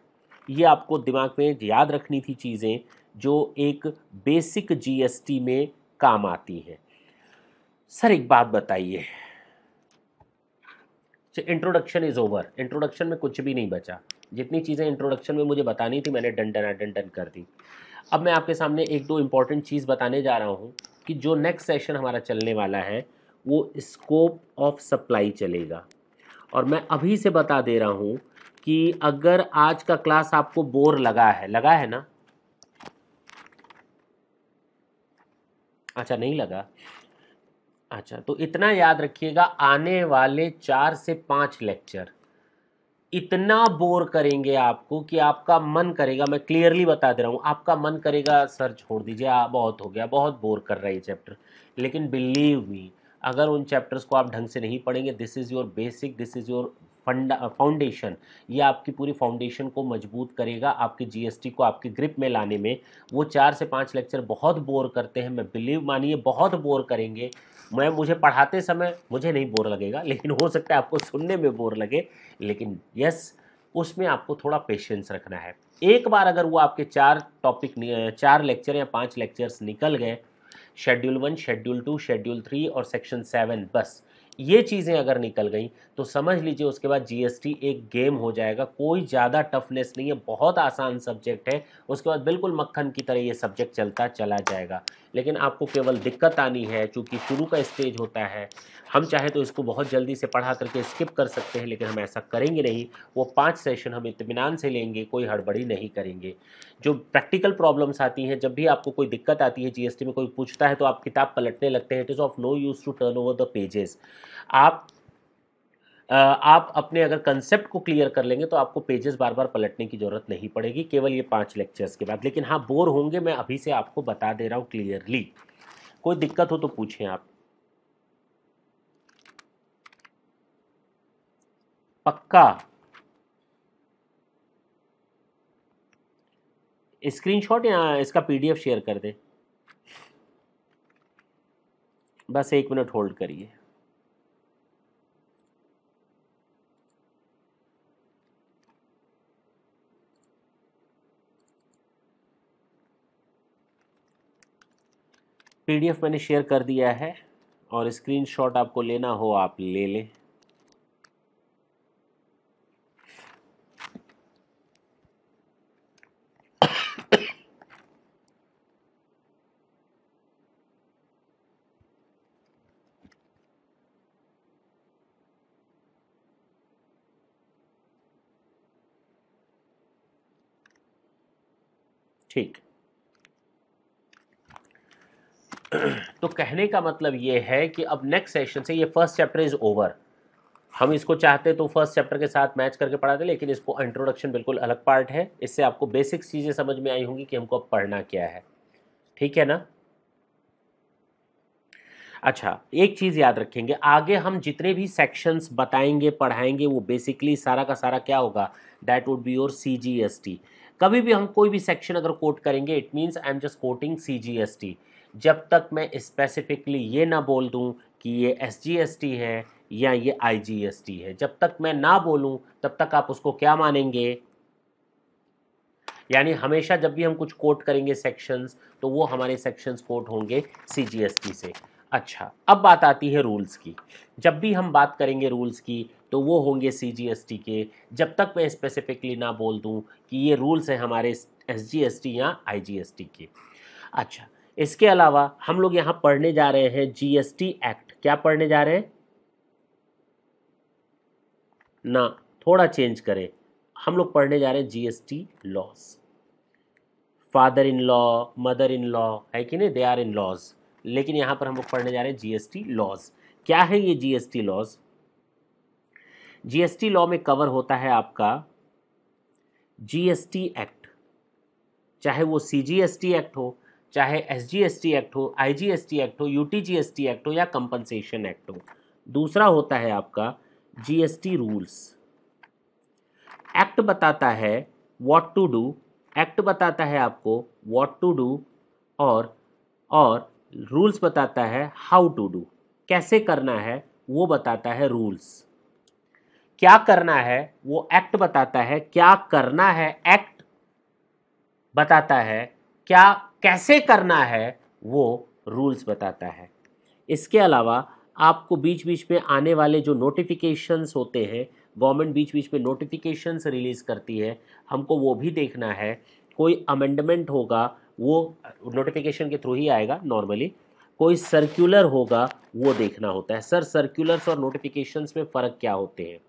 ये आपको दिमाग में याद रखनी थी चीज़ें जो एक बेसिक जीएसटी में काम आती हैं सर एक बात बताइए इंट्रोडक्शन इज़ ओवर इंट्रोडक्शन में कुछ भी नहीं बचा जितनी चीज़ें इंट्रोडक्शन में मुझे बतानी थी मैंने डन डन डन डन कर दी अब मैं आपके सामने एक दो इम्पॉर्टेंट चीज़ बताने जा रहा हूँ कि जो नेक्स्ट सेशन हमारा चलने वाला है वो स्कोप ऑफ सप्लाई चलेगा और मैं अभी से बता दे रहा हूँ कि अगर आज का क्लास आपको बोर लगा है लगा है ना अच्छा नहीं लगा अच्छा तो इतना याद रखिएगा आने वाले चार से पाँच लेक्चर इतना बोर करेंगे आपको कि आपका मन करेगा मैं क्लियरली बता दे रहा हूँ आपका मन करेगा सर छोड़ दीजिए बहुत हो गया बहुत बोर कर रहा है ये चैप्टर लेकिन बिलीव मी अगर उन चैप्टर्स को आप ढंग से नहीं पढ़ेंगे this is your basic this is your फंडा फाउंडेशन ये आपकी पूरी फाउंडेशन को मजबूत करेगा आपके जीएसटी को आपके ग्रिप में लाने में वो चार से पाँच लेक्चर बहुत बोर करते हैं मैं बिलीव मानिए बहुत बोर करेंगे मैं मुझे पढ़ाते समय मुझे नहीं बोर लगेगा लेकिन हो सकता है आपको सुनने में बोर लगे लेकिन यस उसमें आपको थोड़ा पेशेंस रखना है एक बार अगर वो आपके चार टॉपिक चार लेक्चर या पाँच लेक्चर्स निकल गए schedule one schedule two schedule three और सेक्शन सेवन बस ये चीज़ें अगर निकल गई तो समझ लीजिए उसके बाद जीएसटी एक गेम हो जाएगा कोई ज़्यादा टफनेस नहीं है बहुत आसान सब्जेक्ट है उसके बाद बिल्कुल मक्खन की तरह ये सब्जेक्ट चलता चला जाएगा लेकिन आपको केवल दिक्कत आनी है चूँकि शुरू का स्टेज होता है हम चाहे तो इसको बहुत जल्दी से पढ़ा करके स्किप कर सकते हैं लेकिन हम ऐसा करेंगे नहीं वो पाँच सेशन हम इतमान से लेंगे कोई हड़बड़ी नहीं करेंगे जो प्रैक्टिकल प्रॉब्लम्स आती हैं जब भी आपको कोई दिक्कत आती है जीएसटी में कोई पूछता है तो आप किताब पलटने लगते हैं it is of no use to turn over the pages आप आप अपने अगर कंसेप्ट को क्लियर कर लेंगे तो आपको पेजेस बार बार पलटने की ज़रूरत नहीं पड़ेगी केवल ये पांच लेक्चर्स के बाद लेकिन हाँ बोर होंगे मैं अभी से आपको बता दे रहा हूँ क्लियरली कोई दिक्कत हो तो पूछें आप पक्का स्क्रीनशॉट या इसका पीडीएफ शेयर कर दें बस एक मिनट होल्ड करिए पीडीएफ मैंने शेयर कर दिया है और स्क्रीनशॉट आपको लेना हो आप ले लें ठीक तो कहने का मतलब ये है कि अब नेक्स्ट सेशन से ये फर्स्ट चैप्टर इज़ ओवर हम इसको चाहते तो फर्स्ट चैप्टर के साथ मैच करके पढ़ाते लेकिन इसको इंट्रोडक्शन बिल्कुल अलग पार्ट है इससे आपको बेसिक चीज़ें समझ में आई होंगी कि हमको अब पढ़ना क्या है ठीक है ना अच्छा एक चीज़ याद रखेंगे आगे हम जितने भी सेक्शंस बताएंगे पढ़ाएंगे वो बेसिकली सारा का सारा क्या होगा that would be your C G S T कभी भी हम कोई भी सेक्शन अगर कोट करेंगे it means I am just quoting C जब तक मैं स्पेसिफिकली ये ना बोल दूँ कि ये एस है या ये आई है जब तक मैं ना बोलूँ तब तक आप उसको क्या मानेंगे यानी हमेशा जब भी हम कुछ कोट करेंगे सेक्शंस तो वो हमारे सेक्शंस कोट होंगे सी से अच्छा अब बात आती है रूल्स की जब भी हम बात करेंगे रूल्स की तो वो होंगे सी के जब तक मैं स्पेसिफिकली ना बोल दूँ कि ये रूल्स हैं हमारे एस जी या आई के अच्छा इसके अलावा हम लोग यहाँ पढ़ने जा रहे हैं टी एक्ट क्या पढ़ने जा रहे हैं ना थोड़ा चेंज करें हम लोग पढ़ने जा रहे हैं GST laws father in law mother in law है कि नहीं दे आर इन लॉज लेकिन यहाँ पर हम लोग पढ़ने जा रहे हैं जीएसटी लॉज क्या है ये जीएसटी लॉज जीएसटी लॉ में कवर होता है आपका जीएसटी एक्ट चाहे वो सीजीएसटी एक्ट हो चाहे एसजीएसटी एक्ट हो आईजीएसटी एक्ट हो यूटीजीएसटी एक्ट हो या कंपनसेशन एक्ट हो दूसरा होता है आपका जीएसटी रूल्स एक्ट बताता है व्हाट टू डू एक्ट बताता है आपको व्हाट टू डू और और रूल्स बताता है हाउ टू डू कैसे करना है वो बताता है रूल्स क्या करना है वो एक्ट बताता है क्या करना है एक्ट बताता है क्या कैसे करना है वो रूल्स बताता है इसके अलावा आपको बीच बीच में आने वाले जो नोटिफिकेशंस होते हैं गवर्नमेंट बीच बीच में नोटिफिकेशंस रिलीज़ करती है हमको वो भी देखना है कोई अमेंडमेंट होगा वो नोटिफिकेशन के थ्रू ही आएगा नॉर्मली कोई सर्कुलर होगा वो देखना होता है सर सर्कुलर्स और नोटिफिकेशंस में फ़र्क क्या होते हैं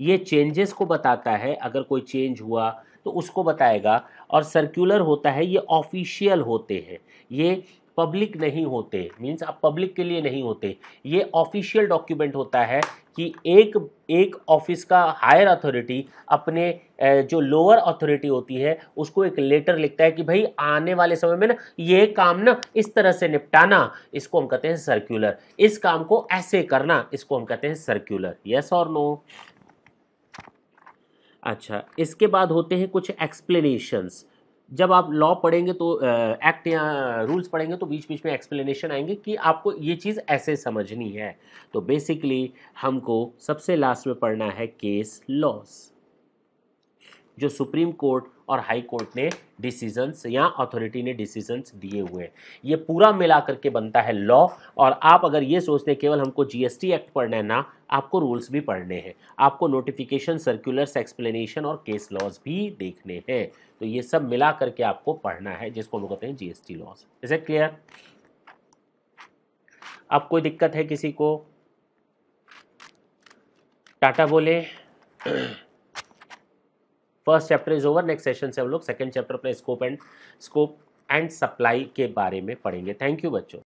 ये चेंजेस को बताता है अगर कोई चेंज हुआ तो उसको बताएगा और सर्कुलर होता है ये ऑफिशियल होते हैं ये पब्लिक नहीं होते मीन्स आप पब्लिक के लिए नहीं होते ये ऑफिशियल डॉक्यूमेंट होता है कि एक एक ऑफिस का हायर अथॉरिटी अपने जो लोअर अथॉरिटी होती है उसको एक लेटर लिखता है कि भाई आने वाले समय में ना ये काम ना इस तरह से निपटाना इसको हम कहते हैं सर्कुलर इस काम को ऐसे करना इसको हम कहते हैं सर्कुलर यस और नो अच्छा इसके बाद होते हैं कुछ एक्सप्लेनेशंस जब आप लॉ पढ़ेंगे तो एक्ट या रूल्स पढ़ेंगे तो बीच बीच में एक्सप्लेनेशन आएंगे कि आपको ये चीज़ ऐसे समझनी है तो बेसिकली हमको सबसे लास्ट में पढ़ना है केस लॉस जो सुप्रीम कोर्ट और हाई कोर्ट ने डिसीजंस या अथॉरिटी ने डिसीजंस दिए हुए हैं ये पूरा मिला करके बनता है लॉ और आप अगर ये सोचते हैं केवल हमको जीएसटी एक्ट पढ़ना है ना आपको रूल्स भी पढ़ने हैं आपको नोटिफिकेशन सर्कुलर्स एक्सप्लेनेशन और केस लॉज भी देखने हैं तो ये सब मिला करके आपको पढ़ना है जिसको हम कहते हैं जीएसटी लॉज इज क्लियर अब कोई दिक्कत है किसी को टाटा बोले first chapter is over next session से हम लोग सेकंड चैप्टर अपने scope and scope and supply के बारे में पढ़ेंगे थैंक यू बच्चों